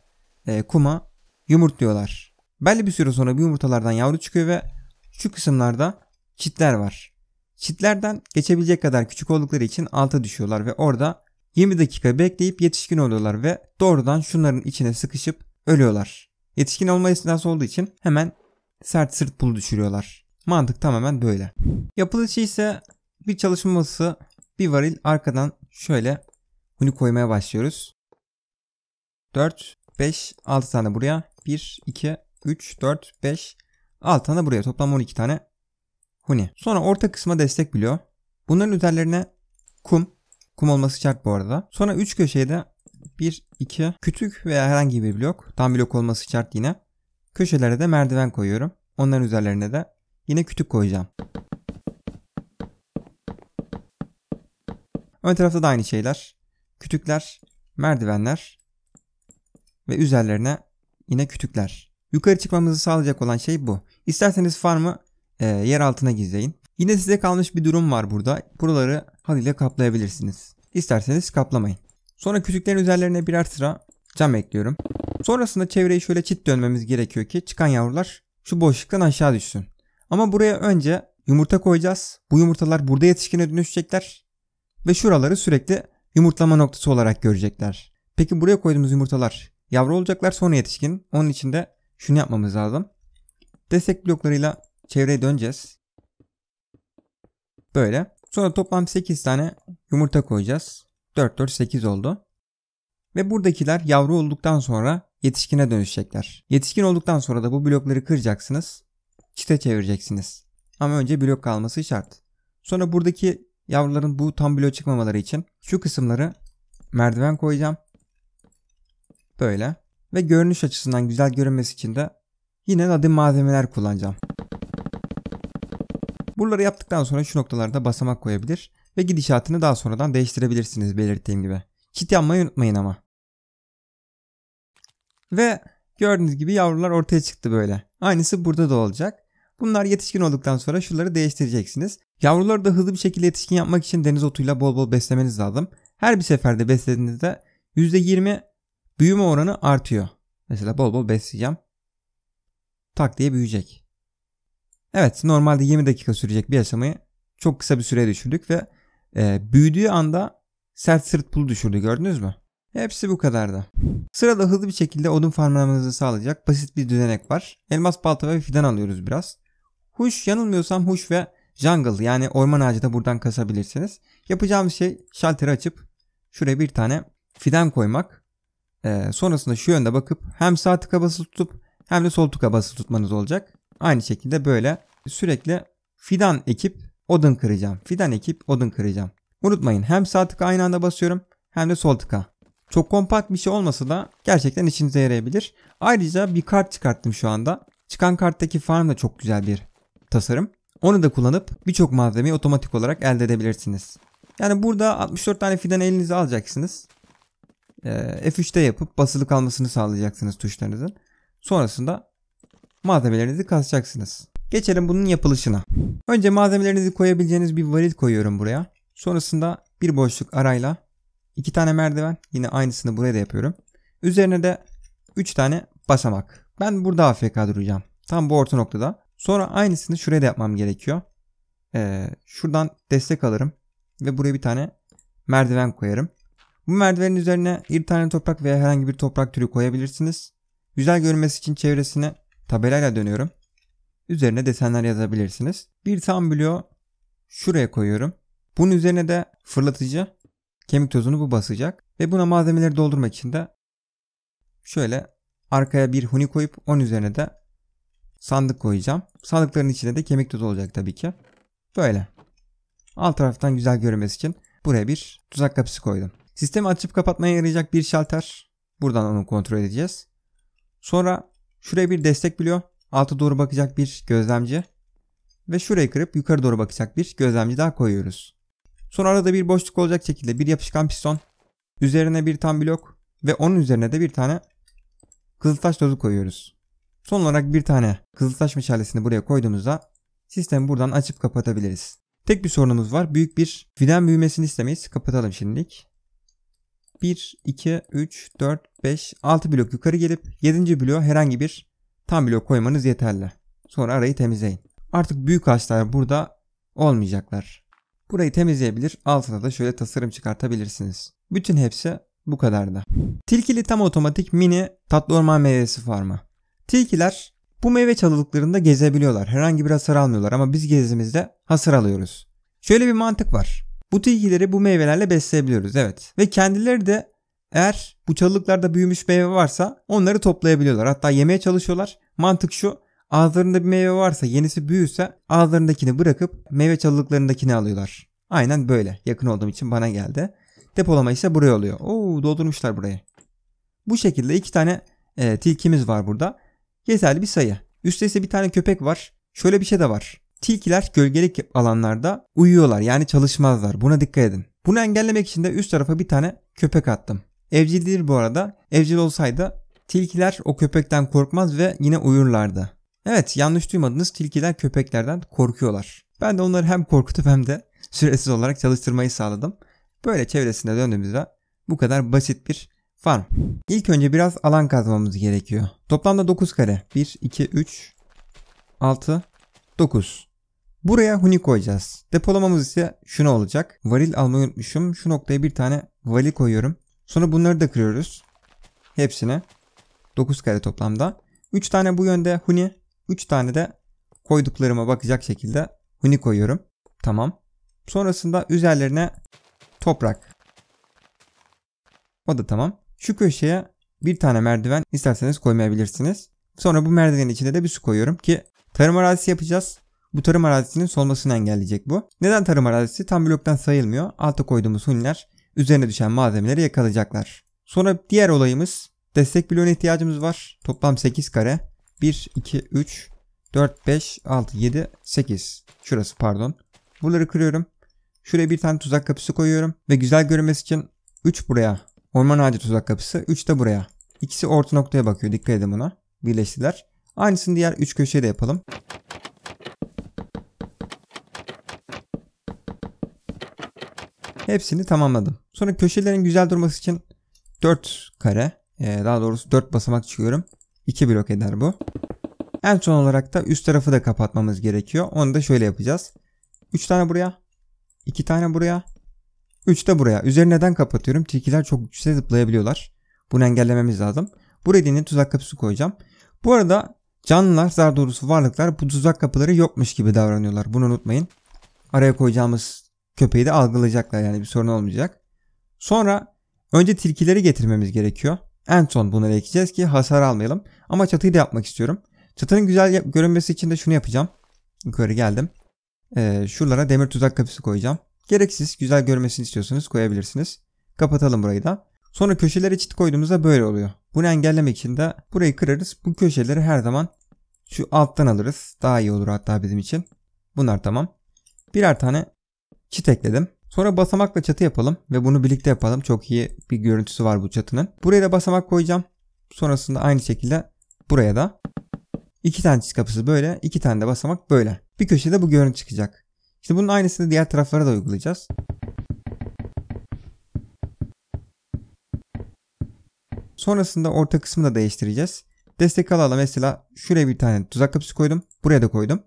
e, kuma yumurtluyorlar. Belli bir süre sonra bu yumurtalardan yavru çıkıyor ve şu kısımlarda çitler var. Çitlerden geçebilecek kadar küçük oldukları için alta düşüyorlar ve orada 20 dakika bekleyip yetişkin oluyorlar ve doğrudan şunların içine sıkışıp ölüyorlar. Yetişkin olma esnası olduğu için hemen sert sırt pulu düşürüyorlar. Mantık tamamen böyle. Yapılışı ise bir çalışması bir varil arkadan şöyle huni koymaya başlıyoruz. 4, 5, 6 tane buraya. 1, 2, 3, 4, 5, 6 tane buraya. Toplam 12 tane huni. Sonra orta kısma destek biliyor. Bunların üzerlerine kum. Kum olması şart bu arada. Sonra 3 köşeye de 1, 2 kütük veya herhangi bir blok. Tam blok olması şart yine. Köşelere de merdiven koyuyorum. Onların üzerlerine de Yine kütük koyacağım. Ön tarafta da aynı şeyler. Kütükler, merdivenler ve üzerlerine yine kütükler. Yukarı çıkmamızı sağlayacak olan şey bu. İsterseniz farmı e, yer altına gizleyin. Yine size kalmış bir durum var burada. Buraları haliyle kaplayabilirsiniz. İsterseniz kaplamayın. Sonra kütüklerin üzerlerine birer sıra cam ekliyorum. Sonrasında çevreyi şöyle çit dönmemiz gerekiyor ki çıkan yavrular şu boşluktan aşağı düşsün. Ama buraya önce yumurta koyacağız. Bu yumurtalar burada yetişkine dönüşecekler ve şuraları sürekli yumurtlama noktası olarak görecekler. Peki buraya koyduğumuz yumurtalar yavru olacaklar sonra yetişkin. Onun için de şunu yapmamız lazım. Destek bloklarıyla çevreye döneceğiz. Böyle. Sonra toplam 8 tane yumurta koyacağız. 4 4 8 oldu. Ve buradakiler yavru olduktan sonra yetişkine dönüşecekler. Yetişkin olduktan sonra da bu blokları kıracaksınız çite çevireceksiniz. Ama önce blok kalması şart. Sonra buradaki yavruların bu tam bloğa çıkmamaları için şu kısımları merdiven koyacağım. Böyle. Ve görünüş açısından güzel görünmesi için de yine adım malzemeler kullanacağım. Buraları yaptıktan sonra şu noktalarda basamak koyabilir ve gidişatını daha sonradan değiştirebilirsiniz belirttiğim gibi. Çit yanmayı unutmayın ama. Ve gördüğünüz gibi yavrular ortaya çıktı böyle. Aynısı burada da olacak. Bunlar yetişkin olduktan sonra şunları değiştireceksiniz. Yavruları da hızlı bir şekilde yetişkin yapmak için deniz otuyla bol bol beslemeniz lazım. Her bir seferde beslediğinizde %20 büyüme oranı artıyor. Mesela bol bol besleyeceğim. Tak diye büyüyecek. Evet normalde 20 dakika sürecek bir aşamayı çok kısa bir süreye düşürdük ve e, büyüdüğü anda sert sırt pulu düşürdü gördünüz mü? Hepsi bu kadardı. Sırada hızlı bir şekilde odun farmlamanızı sağlayacak basit bir düzenek var. Elmas balta ve fidan alıyoruz biraz. Huş yanılmıyorsam huş ve jungle yani orman ağacı da buradan kasabilirsiniz. Yapacağımız şey şalteri açıp şuraya bir tane fidan koymak. Ee, sonrasında şu yönde bakıp hem sağ tıka basılı tutup hem de sol tıka basılı tutmanız olacak. Aynı şekilde böyle sürekli fidan ekip odun kıracağım. Fidan ekip odun kıracağım. Unutmayın hem sağ tıka aynı anda basıyorum hem de sol tıka. Çok kompakt bir şey olmasa da gerçekten işinize yarayabilir. Ayrıca bir kart çıkarttım şu anda. Çıkan karttaki farm da çok güzel bir tasarım. Onu da kullanıp birçok malzemeyi otomatik olarak elde edebilirsiniz. Yani burada 64 tane fidan elinize alacaksınız. Ee, F3'te yapıp basılı kalmasını sağlayacaksınız tuşlarınızın. Sonrasında malzemelerinizi kasacaksınız. Geçelim bunun yapılışına. Önce malzemelerinizi koyabileceğiniz bir varil koyuyorum buraya. Sonrasında bir boşluk arayla iki tane merdiven yine aynısını buraya da yapıyorum. Üzerine de üç tane basamak. Ben burada AFK duracağım. Tam bu orta noktada. Sonra aynısını şuraya da yapmam gerekiyor. Ee, şuradan destek alırım. Ve buraya bir tane merdiven koyarım. Bu merdivenin üzerine bir tane toprak veya herhangi bir toprak türü koyabilirsiniz. Güzel görünmesi için çevresine tabelayla dönüyorum. Üzerine desenler yazabilirsiniz. Bir tam bloğu şuraya koyuyorum. Bunun üzerine de fırlatıcı kemik tozunu bu basacak. Ve buna malzemeleri doldurmak için de şöyle arkaya bir huni koyup onun üzerine de sandık koyacağım. Sandıkların içine de kemik tozu olacak tabii ki. Böyle. Alt taraftan güzel görünmesi için buraya bir tuzak kapısı koydum. Sistemi açıp kapatmaya yarayacak bir şalter. Buradan onu kontrol edeceğiz. Sonra şuraya bir destek biliyor. Altı doğru bakacak bir gözlemci. Ve şurayı kırıp yukarı doğru bakacak bir gözlemci daha koyuyoruz. Sonra arada bir boşluk olacak şekilde bir yapışkan piston. Üzerine bir tam blok ve onun üzerine de bir tane kızıl taş tozu koyuyoruz. Son olarak bir tane kızıltaş meşalesini buraya koyduğumuzda sistemi buradan açıp kapatabiliriz. Tek bir sorunumuz var. Büyük bir fidan büyümesini istemeyiz. Kapatalım şimdilik. 1, 2, 3, 4, 5, 6 blok yukarı gelip 7. bloğa herhangi bir tam blok koymanız yeterli. Sonra arayı temizleyin. Artık büyük ağaçlar burada olmayacaklar. Burayı temizleyebilir, altına da şöyle tasarım çıkartabilirsiniz. Bütün hepsi bu kadar da. Tilkili tam otomatik mini tatlı orman meyvesi farmı. Tilkiler bu meyve çalılıklarında gezebiliyorlar. Herhangi bir hasar almıyorlar ama biz gezimizde hasar alıyoruz. Şöyle bir mantık var. Bu tilkileri bu meyvelerle besleyebiliyoruz evet. Ve kendileri de eğer bu çalılıklarda büyümüş meyve varsa onları toplayabiliyorlar. Hatta yemeye çalışıyorlar. Mantık şu ağızlarında bir meyve varsa yenisi büyüse ağızlarındakini bırakıp meyve çalılıklarındakini alıyorlar. Aynen böyle. Yakın olduğum için bana geldi. Depolama ise buraya oluyor. Oo doldurmuşlar burayı. Bu şekilde iki tane e, tilkimiz var burada yeterli bir sayı. Üstte ise bir tane köpek var. Şöyle bir şey de var. Tilkiler gölgelik alanlarda uyuyorlar yani çalışmazlar. Buna dikkat edin. Bunu engellemek için de üst tarafa bir tane köpek attım. Evcil değil bu arada. Evcil olsaydı tilkiler o köpekten korkmaz ve yine uyurlardı. Evet yanlış duymadınız tilkiler köpeklerden korkuyorlar. Ben de onları hem korkutup hem de süresiz olarak çalıştırmayı sağladım. Böyle çevresinde döndüğümüzde bu kadar basit bir Farm. İlk önce biraz alan kazmamız gerekiyor. Toplamda 9 kare. 1, 2, 3, 6, 9. Buraya huni koyacağız. Depolamamız ise şuna olacak. Varil almayı unutmuşum. Şu noktaya bir tane varil koyuyorum. Sonra bunları da kırıyoruz. Hepsine. 9 kare toplamda. 3 tane bu yönde huni. 3 tane de koyduklarıma bakacak şekilde huni koyuyorum. Tamam. Sonrasında üzerlerine toprak. O da tamam. Şu köşeye bir tane merdiven isterseniz koymayabilirsiniz. Sonra bu merdivenin içine de bir su koyuyorum ki tarım arazisi yapacağız. Bu tarım arazisinin solmasını engelleyecek bu. Neden tarım arazisi? Tam bloktan sayılmıyor. Alta koyduğumuz huniler üzerine düşen malzemeleri yakalayacaklar. Sonra diğer olayımız destek bloğuna ihtiyacımız var. Toplam 8 kare. 1, 2, 3, 4, 5, 6, 7, 8. Şurası pardon. Buraları kırıyorum. Şuraya bir tane tuzak kapısı koyuyorum. Ve güzel görünmesi için 3 buraya Orman ağacı tuzak kapısı. 3 de buraya. İkisi orta noktaya bakıyor. Dikkat edin buna. Birleştiler. Aynısını diğer 3 köşeye de yapalım. Hepsini tamamladım. Sonra köşelerin güzel durması için 4 kare e, daha doğrusu 4 basamak çıkıyorum. 2 blok eder bu. En son olarak da üst tarafı da kapatmamız gerekiyor. Onu da şöyle yapacağız. 3 tane buraya. 2 tane buraya. 3 de buraya. Üzeri neden kapatıyorum? Tilkiler çok yükseğe zıplayabiliyorlar. Bunu engellememiz lazım. Buraya yine tuzak kapısı koyacağım. Bu arada canlılar, zar doğrusu varlıklar bu tuzak kapıları yokmuş gibi davranıyorlar. Bunu unutmayın. Araya koyacağımız köpeği de algılayacaklar yani bir sorun olmayacak. Sonra önce tilkileri getirmemiz gerekiyor. En son bunları ekleyeceğiz ki hasar almayalım. Ama çatıyı da yapmak istiyorum. Çatının güzel görünmesi için de şunu yapacağım. Yukarı geldim. Ee, şuralara demir tuzak kapısı koyacağım. Gereksiz güzel görmesini istiyorsanız koyabilirsiniz. Kapatalım burayı da. Sonra köşeleri çit koyduğumuzda böyle oluyor. Bunu engellemek için de burayı kırarız. Bu köşeleri her zaman şu alttan alırız. Daha iyi olur hatta bizim için. Bunlar tamam. Birer tane çit ekledim. Sonra basamakla çatı yapalım ve bunu birlikte yapalım. Çok iyi bir görüntüsü var bu çatının. Buraya da basamak koyacağım. Sonrasında aynı şekilde buraya da. iki tane çiz kapısı böyle, iki tane de basamak böyle. Bir köşede bu görüntü çıkacak. İşte bunun aynısını diğer taraflara da uygulayacağız. Sonrasında orta kısmı da değiştireceğiz. Destek alalım mesela şuraya bir tane tuzak kapısı koydum. Buraya da koydum.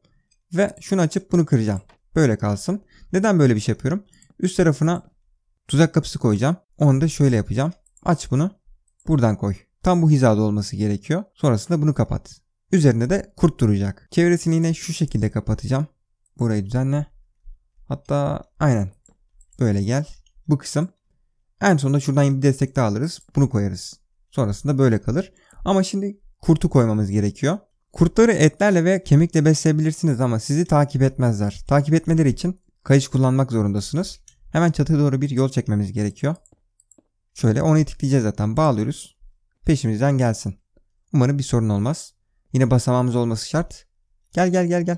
Ve şunu açıp bunu kıracağım. Böyle kalsın. Neden böyle bir şey yapıyorum? Üst tarafına tuzak kapısı koyacağım. Onu da şöyle yapacağım. Aç bunu. Buradan koy. Tam bu hizada olması gerekiyor. Sonrasında bunu kapat. Üzerinde de kurt duracak. Çevresini yine şu şekilde kapatacağım. Burayı düzenle. Hatta aynen. Böyle gel. Bu kısım. En sonunda şuradan bir destek daha alırız. Bunu koyarız. Sonrasında böyle kalır. Ama şimdi kurtu koymamız gerekiyor. Kurtları etlerle ve kemikle besleyebilirsiniz ama sizi takip etmezler. Takip etmeleri için kayış kullanmak zorundasınız. Hemen çatıya doğru bir yol çekmemiz gerekiyor. Şöyle onu itikleyeceğiz zaten. Bağlıyoruz. Peşimizden gelsin. Umarım bir sorun olmaz. Yine basamağımız olması şart. Gel gel gel gel.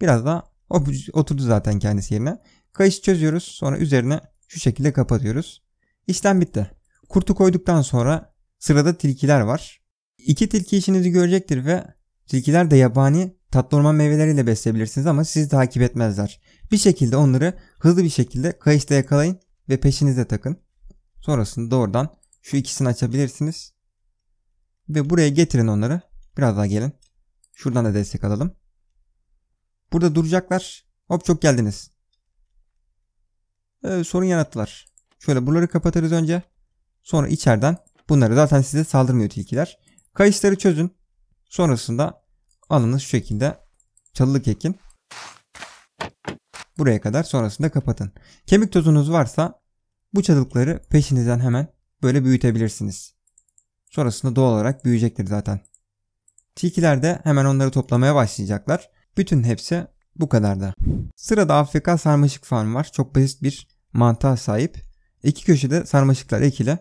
Biraz daha o oturdu zaten kendisi yerine. Kayısı çözüyoruz. Sonra üzerine şu şekilde kapatıyoruz. İşlem bitti. Kurtu koyduktan sonra sırada tilkiler var. İki tilki işinizi görecektir ve tilkiler de yabani tatlı orman meyveleriyle besleyebilirsiniz ama sizi takip etmezler. Bir şekilde onları hızlı bir şekilde kayışta yakalayın ve peşinize takın. Sonrasında doğrudan şu ikisini açabilirsiniz. Ve buraya getirin onları. Biraz daha gelin. Şuradan da destek alalım. Burada duracaklar. Hop çok geldiniz. Ee, sorun yarattılar. Şöyle buraları kapatırız önce. Sonra içeriden bunları zaten size saldırmıyor tilkiler. Kayışları çözün. Sonrasında alınız şu şekilde çalılık ekin. Buraya kadar sonrasında kapatın. Kemik tozunuz varsa bu çalılıkları peşinizden hemen böyle büyütebilirsiniz. Sonrasında doğal olarak büyüyecektir zaten. Tilkiler de hemen onları toplamaya başlayacaklar. Bütün hepsi bu kadar da. Sırada AFK sarmaşık farm var. Çok basit bir mantığa sahip. İki köşede sarmaşıklar ekili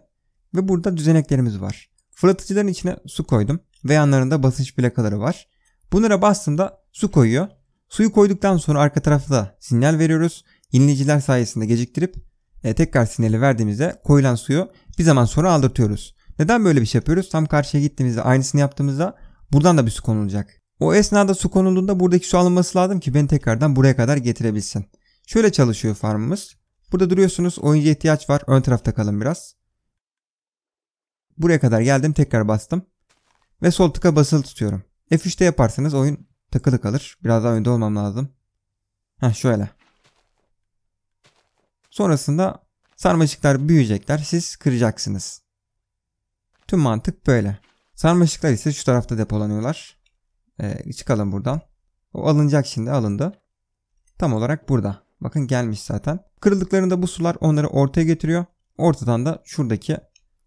ve burada düzeneklerimiz var. Fırlatıcıların içine su koydum ve yanlarında basınç plakaları var. Bunlara bastığımda su koyuyor. Suyu koyduktan sonra arka tarafta sinyal veriyoruz. Yeniliciler sayesinde geciktirip e, tekrar sinyali verdiğimizde koyulan suyu bir zaman sonra aldırtıyoruz. Neden böyle bir şey yapıyoruz? Tam karşıya gittiğimizde aynısını yaptığımızda buradan da bir su konulacak. O esnada su konulduğunda buradaki su alınması lazım ki beni tekrardan buraya kadar getirebilsin. Şöyle çalışıyor farmımız. Burada duruyorsunuz oyuncu ihtiyaç var ön tarafta kalın biraz. Buraya kadar geldim tekrar bastım. Ve sol tıka basılı tutuyorum. F3'te yaparsanız oyun takılı kalır. Biraz daha önde olmam lazım. Heh şöyle. Sonrasında sarmaşıklar büyüyecekler. Siz kıracaksınız. Tüm mantık böyle. Sarmaşıklar ise şu tarafta depolanıyorlar. Ee, çıkalım buradan. O alınacak şimdi alındı. Tam olarak burada. Bakın gelmiş zaten. Kırıldıklarında bu sular onları ortaya getiriyor. Ortadan da şuradaki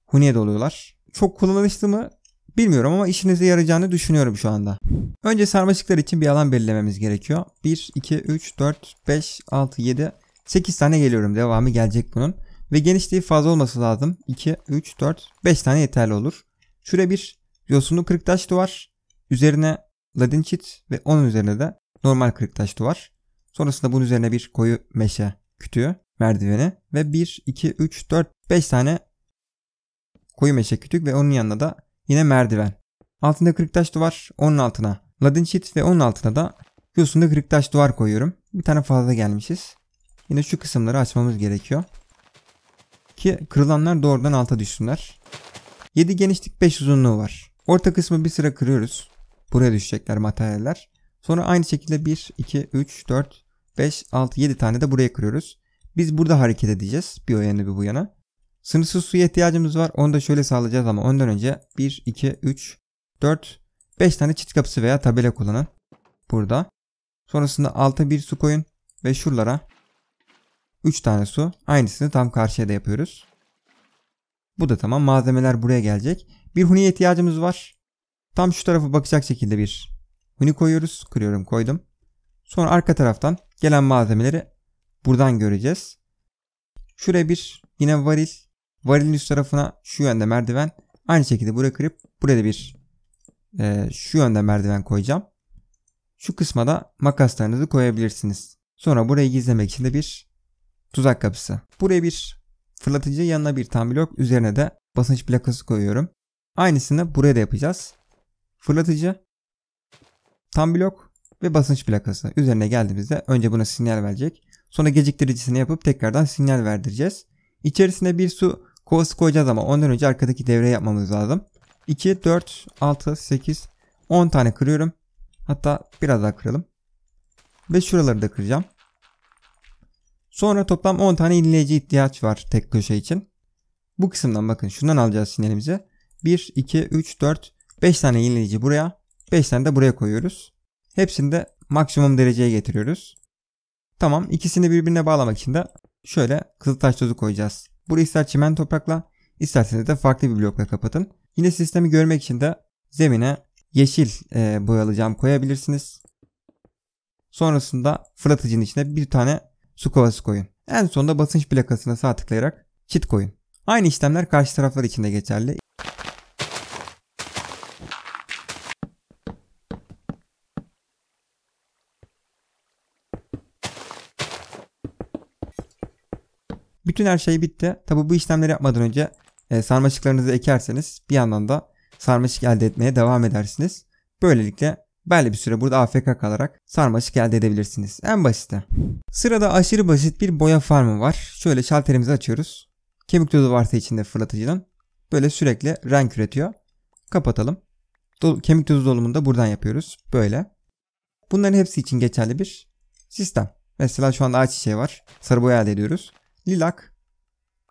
huniye doluyorlar. Çok kullanışlı mı bilmiyorum ama işinize yarayacağını düşünüyorum şu anda. Önce sarmaşıklar için bir alan belirlememiz gerekiyor. 1, 2, 3, 4, 5, 6, 7, 8 tane geliyorum. Devamı gelecek bunun. Ve genişliği fazla olması lazım. 2, 3, 4, 5 tane yeterli olur. Şuraya bir yosunlu kırık taş duvar. Üzerine ladin çit ve onun üzerine de normal kırık taş duvar. Sonrasında bunun üzerine bir koyu meşe kütüğü, merdiveni ve 1, 2, 3, 4, 5 tane koyu meşe kütük ve onun yanında da yine merdiven. Altında kırık taş duvar, onun altına ladin çit ve onun altına da yosunlu kırık taş duvar koyuyorum. Bir tane fazla gelmişiz. Yine şu kısımları açmamız gerekiyor. Ki kırılanlar doğrudan alta düşsünler. 7 genişlik 5 uzunluğu var. Orta kısmı bir sıra kırıyoruz. Buraya düşecekler materyaller. Sonra aynı şekilde 1, 2, 3, 4, 5, 6, 7 tane de buraya kırıyoruz. Biz burada hareket edeceğiz. Bir o yana bir bu yana. Sınırsız suya ihtiyacımız var. Onu da şöyle sağlayacağız ama ondan önce 1, 2, 3, 4, 5 tane çit kapısı veya tabela kullanın. Burada. Sonrasında alta bir su koyun ve şuralara 3 tane su. Aynısını tam karşıya da yapıyoruz. Bu da tamam. Malzemeler buraya gelecek. Bir huniye ihtiyacımız var. Tam şu tarafa bakacak şekilde bir huni koyuyoruz. Kırıyorum koydum. Sonra arka taraftan gelen malzemeleri buradan göreceğiz. Şuraya bir yine varil. Varilin üst tarafına şu yönde merdiven. Aynı şekilde buraya kırıp buraya da bir e, şu yönde merdiven koyacağım. Şu kısma da makaslarınızı koyabilirsiniz. Sonra burayı gizlemek için de bir tuzak kapısı. Buraya bir fırlatıcı yanına bir tam blok üzerine de basınç plakası koyuyorum. Aynısını buraya da yapacağız fırlatıcı, tam blok ve basınç plakası. Üzerine geldiğimizde önce buna sinyal verecek. Sonra geciktiricisini yapıp tekrardan sinyal verdireceğiz. İçerisine bir su kovası koyacağız ama ondan önce arkadaki devreyi yapmamız lazım. 2, 4, 6, 8, 10 tane kırıyorum. Hatta biraz daha kıralım. Ve şuraları da kıracağım. Sonra toplam 10 tane inleyici ihtiyaç var tek köşe için. Bu kısımdan bakın şundan alacağız sinyalimizi. 1, 2, 3, 4, 5 tane yenileyici buraya, 5 tane de buraya koyuyoruz. Hepsini de maksimum dereceye getiriyoruz. Tamam ikisini birbirine bağlamak için de şöyle taş tozu koyacağız. Burayı ister çimen toprakla isterseniz de farklı bir blokla kapatın. Yine sistemi görmek için de zemine yeşil e, boyalı koyabilirsiniz. Sonrasında fırlatıcının içine bir tane su kovası koyun. En sonunda basınç plakasına sağ tıklayarak çit koyun. Aynı işlemler karşı taraflar için de geçerli. Bütün her şey bitti. Tabi bu işlemleri yapmadan önce e, sarmaşıklarınızı ekerseniz bir yandan da sarmaşık elde etmeye devam edersiniz. Böylelikle belli bir süre burada AFK kalarak sarmaşık elde edebilirsiniz. En basite. Sırada aşırı basit bir boya farmı var. Şöyle şalterimizi açıyoruz. Kemik tozu varsa içinde fırlatıcının. Böyle sürekli renk üretiyor. Kapatalım. Do kemik tozu dolumunu da buradan yapıyoruz. Böyle. Bunların hepsi için geçerli bir sistem. Mesela şu anda ağaç çiçeği var. Sarı boya elde ediyoruz. Lilak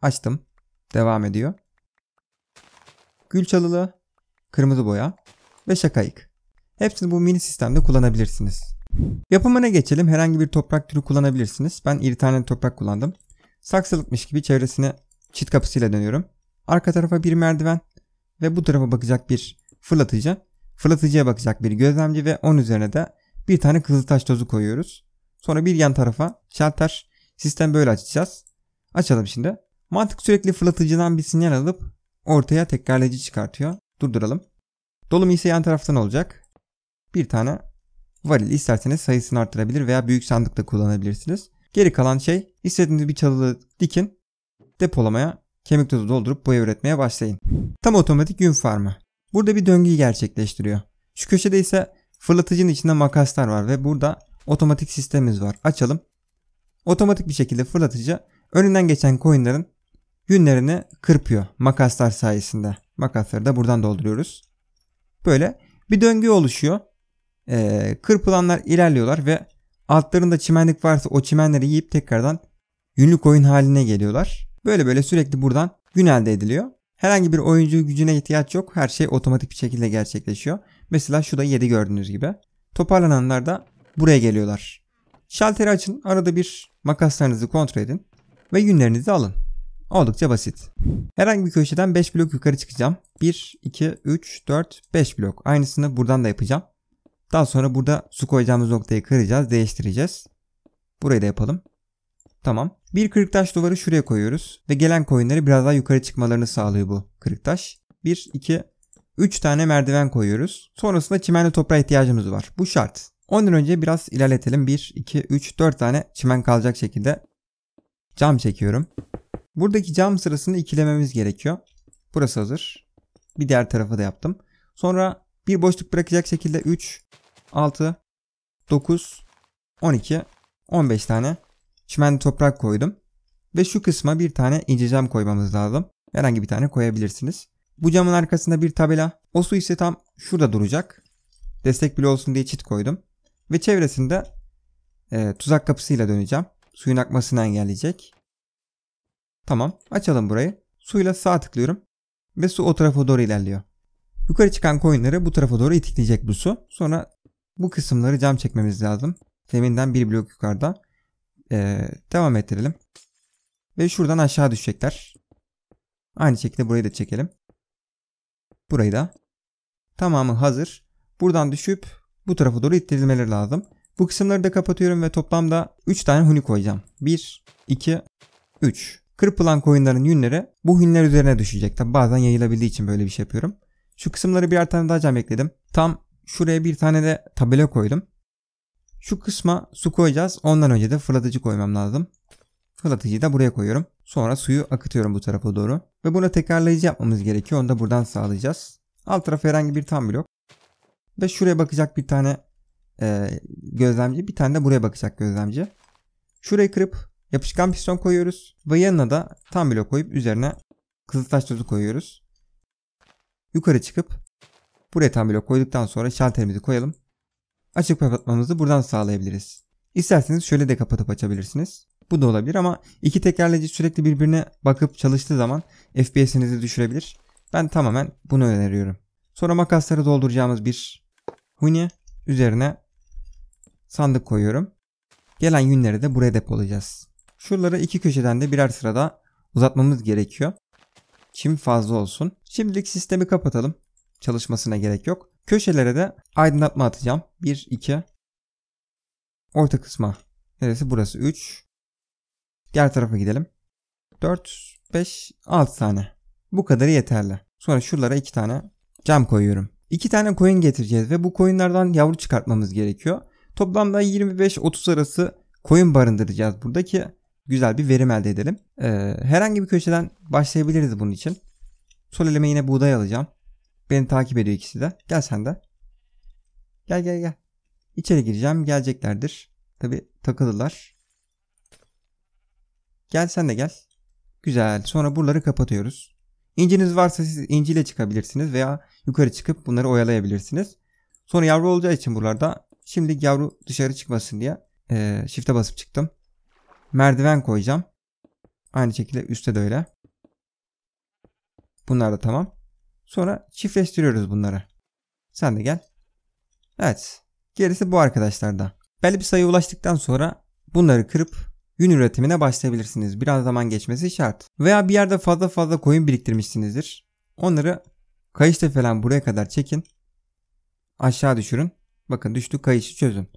açtım. Devam ediyor. Gül çalılı, kırmızı boya ve şakayık. Hepsini bu mini sistemde kullanabilirsiniz. Yapımına geçelim. Herhangi bir toprak türü kullanabilirsiniz. Ben iri tane toprak kullandım. Saksılıkmış gibi çevresine çit kapısıyla dönüyorum. Arka tarafa bir merdiven ve bu tarafa bakacak bir fırlatıcı. Fırlatıcıya bakacak bir gözlemci ve onun üzerine de bir tane taş tozu koyuyoruz. Sonra bir yan tarafa şalter. Sistem böyle açacağız. Açalım şimdi. Mantık sürekli fırlatıcıdan bir sinyal alıp ortaya tekrarlayıcı çıkartıyor. Durduralım. Dolum ise yan taraftan olacak. Bir tane varil isterseniz sayısını arttırabilir veya büyük sandıkta kullanabilirsiniz. Geri kalan şey istediğiniz bir çalılı dikin depolamaya kemik tozu doldurup boya üretmeye başlayın. Tam otomatik yün farmı. Burada bir döngüyü gerçekleştiriyor. Şu köşede ise fırlatıcının içinde makaslar var ve burada otomatik sistemimiz var. Açalım. Otomatik bir şekilde fırlatıcı önünden geçen coinlerin yünlerini kırpıyor makaslar sayesinde. Makasları da buradan dolduruyoruz. Böyle bir döngü oluşuyor. Ee, kırpılanlar ilerliyorlar ve altlarında çimenlik varsa o çimenleri yiyip tekrardan yünlü coin haline geliyorlar. Böyle böyle sürekli buradan gün elde ediliyor. Herhangi bir oyuncu gücüne ihtiyaç yok. Her şey otomatik bir şekilde gerçekleşiyor. Mesela şu da 7 gördüğünüz gibi. Toparlananlar da buraya geliyorlar. Şalteri açın. Arada bir makaslarınızı kontrol edin ve günlerinizi alın. Oldukça basit. Herhangi bir köşeden 5 blok yukarı çıkacağım. 1, 2, 3, 4, 5 blok. Aynısını buradan da yapacağım. Daha sonra burada su koyacağımız noktayı kıracağız, değiştireceğiz. Burayı da yapalım. Tamam. Bir kırık taş duvarı şuraya koyuyoruz ve gelen koyunları biraz daha yukarı çıkmalarını sağlıyor bu kırık taş. 1, 2, 3 tane merdiven koyuyoruz. Sonrasında çimenli toprağa ihtiyacımız var. Bu şart. Ondan önce biraz ilerletelim. 1, 2, 3, 4 tane çimen kalacak şekilde Cam çekiyorum. Buradaki cam sırasını ikilememiz gerekiyor. Burası hazır. Bir diğer tarafı da yaptım. Sonra bir boşluk bırakacak şekilde 3, 6, 9, 12, 15 tane çimen toprak koydum. Ve şu kısma bir tane ince cam koymamız lazım. Herhangi bir tane koyabilirsiniz. Bu camın arkasında bir tabela. O su ise tam şurada duracak. Destek bile olsun diye çit koydum. Ve çevresinde e, tuzak kapısıyla döneceğim suyun akmasını engelleyecek. Tamam açalım burayı. Suyla sağ tıklıyorum ve su o tarafa doğru ilerliyor. Yukarı çıkan coinleri bu tarafa doğru itikleyecek bu su. Sonra bu kısımları cam çekmemiz lazım. Zeminden bir blok yukarıda. Ee, devam ettirelim. Ve şuradan aşağı düşecekler. Aynı şekilde burayı da çekelim. Burayı da. Tamamı hazır. Buradan düşüp bu tarafa doğru ittirilmeleri lazım. Bu kısımları da kapatıyorum ve toplamda 3 tane huni koyacağım. 1, 2, 3. Kırpılan koyunların yünleri bu hünler üzerine düşecek. Tabi bazen yayılabildiği için böyle bir şey yapıyorum. Şu kısımları birer tane daha cam ekledim. Tam şuraya bir tane de tabela koydum. Şu kısma su koyacağız. Ondan önce de fırlatıcı koymam lazım. Fırlatıcıyı da buraya koyuyorum. Sonra suyu akıtıyorum bu tarafa doğru. Ve buna tekrarlayıcı yapmamız gerekiyor. Onu da buradan sağlayacağız. Alt tarafı herhangi bir tam blok. Ve şuraya bakacak bir tane e, gözlemci. Bir tane de buraya bakacak gözlemci. Şurayı kırıp yapışkan piston koyuyoruz. Ve yanına da tam blok koyup üzerine kızıltaş tozu koyuyoruz. Yukarı çıkıp buraya tam blok koyduktan sonra şalterimizi koyalım. Açık kapatmamızı buradan sağlayabiliriz. İsterseniz şöyle de kapatıp açabilirsiniz. Bu da olabilir ama iki tekerleci sürekli birbirine bakıp çalıştığı zaman FPS'inizi düşürebilir. Ben tamamen bunu öneriyorum. Sonra makasları dolduracağımız bir huni üzerine sandık koyuyorum. Gelen yünleri de buraya depolayacağız. Şuraları iki köşeden de birer sırada uzatmamız gerekiyor. Çim fazla olsun. Şimdilik sistemi kapatalım. Çalışmasına gerek yok. Köşelere de aydınlatma atacağım. 1, 2. Orta kısma. Neresi? Burası 3. Diğer tarafa gidelim. 4, 5, 6 tane. Bu kadarı yeterli. Sonra şuralara 2 tane cam koyuyorum. 2 tane koyun getireceğiz ve bu koyunlardan yavru çıkartmamız gerekiyor. Toplamda 25-30 arası koyun barındıracağız buradaki güzel bir verim elde edelim. Ee, herhangi bir köşeden başlayabiliriz bunun için. Sol elime yine buğday alacağım. Beni takip ediyor ikisi de. Gel sen de. Gel gel gel. İçeri gireceğim. Geleceklerdir. Tabi takılırlar. Gel sen de gel. Güzel. Sonra buraları kapatıyoruz. İnciniz varsa siz inciyle çıkabilirsiniz veya yukarı çıkıp bunları oyalayabilirsiniz. Sonra yavru olacağı için buralarda Şimdi yavru dışarı çıkmasın diye e, shift'e basıp çıktım. Merdiven koyacağım. Aynı şekilde üstte de öyle. Bunlar da tamam. Sonra çiftleştiriyoruz bunları. Sen de gel. Evet. Gerisi bu arkadaşlarda. Belli bir sayıya ulaştıktan sonra bunları kırıp yün üretimine başlayabilirsiniz. Biraz zaman geçmesi şart. Veya bir yerde fazla fazla koyun biriktirmişsinizdir. Onları kayışla falan buraya kadar çekin. Aşağı düşürün. Bakın düştü kayışı çözün.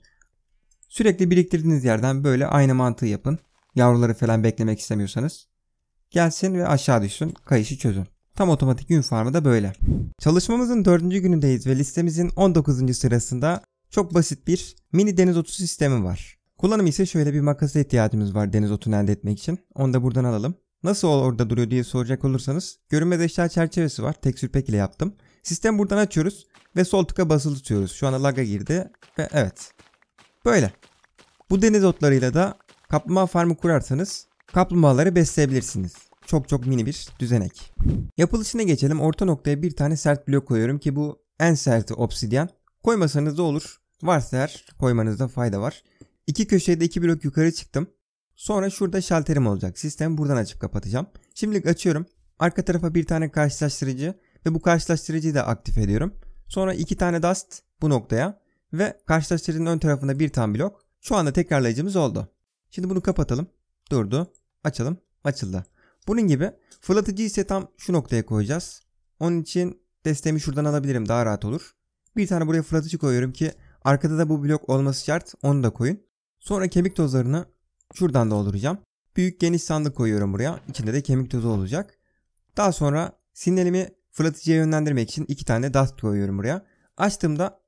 Sürekli biriktirdiğiniz yerden böyle aynı mantığı yapın. Yavruları falan beklemek istemiyorsanız. Gelsin ve aşağı düşsün kayışı çözün. Tam otomatik gün farmı da böyle. Çalışmamızın 4. günündeyiz ve listemizin 19. sırasında çok basit bir mini deniz otu sistemi var. Kullanımı ise şöyle bir makasa ihtiyacımız var deniz otunu elde etmek için. Onu da buradan alalım. Nasıl orada duruyor diye soracak olursanız görünmez eşya çerçevesi var. Tek sürpek ile yaptım. Sistem buradan açıyoruz ve sol tıka basılı tutuyoruz. Şu anda lag'a girdi ve evet. Böyle. Bu deniz otlarıyla da kaplumbağa farmı kurarsanız kaplumbağaları besleyebilirsiniz. Çok çok mini bir düzenek. Yapılışına geçelim. Orta noktaya bir tane sert blok koyuyorum ki bu en serti obsidyen. Koymasanız da olur. Varsa eğer koymanızda fayda var. İki köşede iki blok yukarı çıktım. Sonra şurada şalterim olacak. Sistem buradan açıp kapatacağım. Şimdilik açıyorum. Arka tarafa bir tane karşılaştırıcı ve bu karşılaştırıcıyı da aktif ediyorum. Sonra iki tane dust bu noktaya ve karşılaştırıcının ön tarafında bir tam blok. Şu anda tekrarlayıcımız oldu. Şimdi bunu kapatalım. Durdu. Açalım. Açıldı. Bunun gibi fırlatıcı ise tam şu noktaya koyacağız. Onun için desteğimi şuradan alabilirim daha rahat olur. Bir tane buraya fırlatıcı koyuyorum ki arkada da bu blok olması şart onu da koyun. Sonra kemik tozlarını şuradan dolduracağım. Büyük geniş sandık koyuyorum buraya. İçinde de kemik tozu olacak. Daha sonra sinyalimi Fırlatıcıya yönlendirmek için iki tane dust koyuyorum buraya. Açtığımda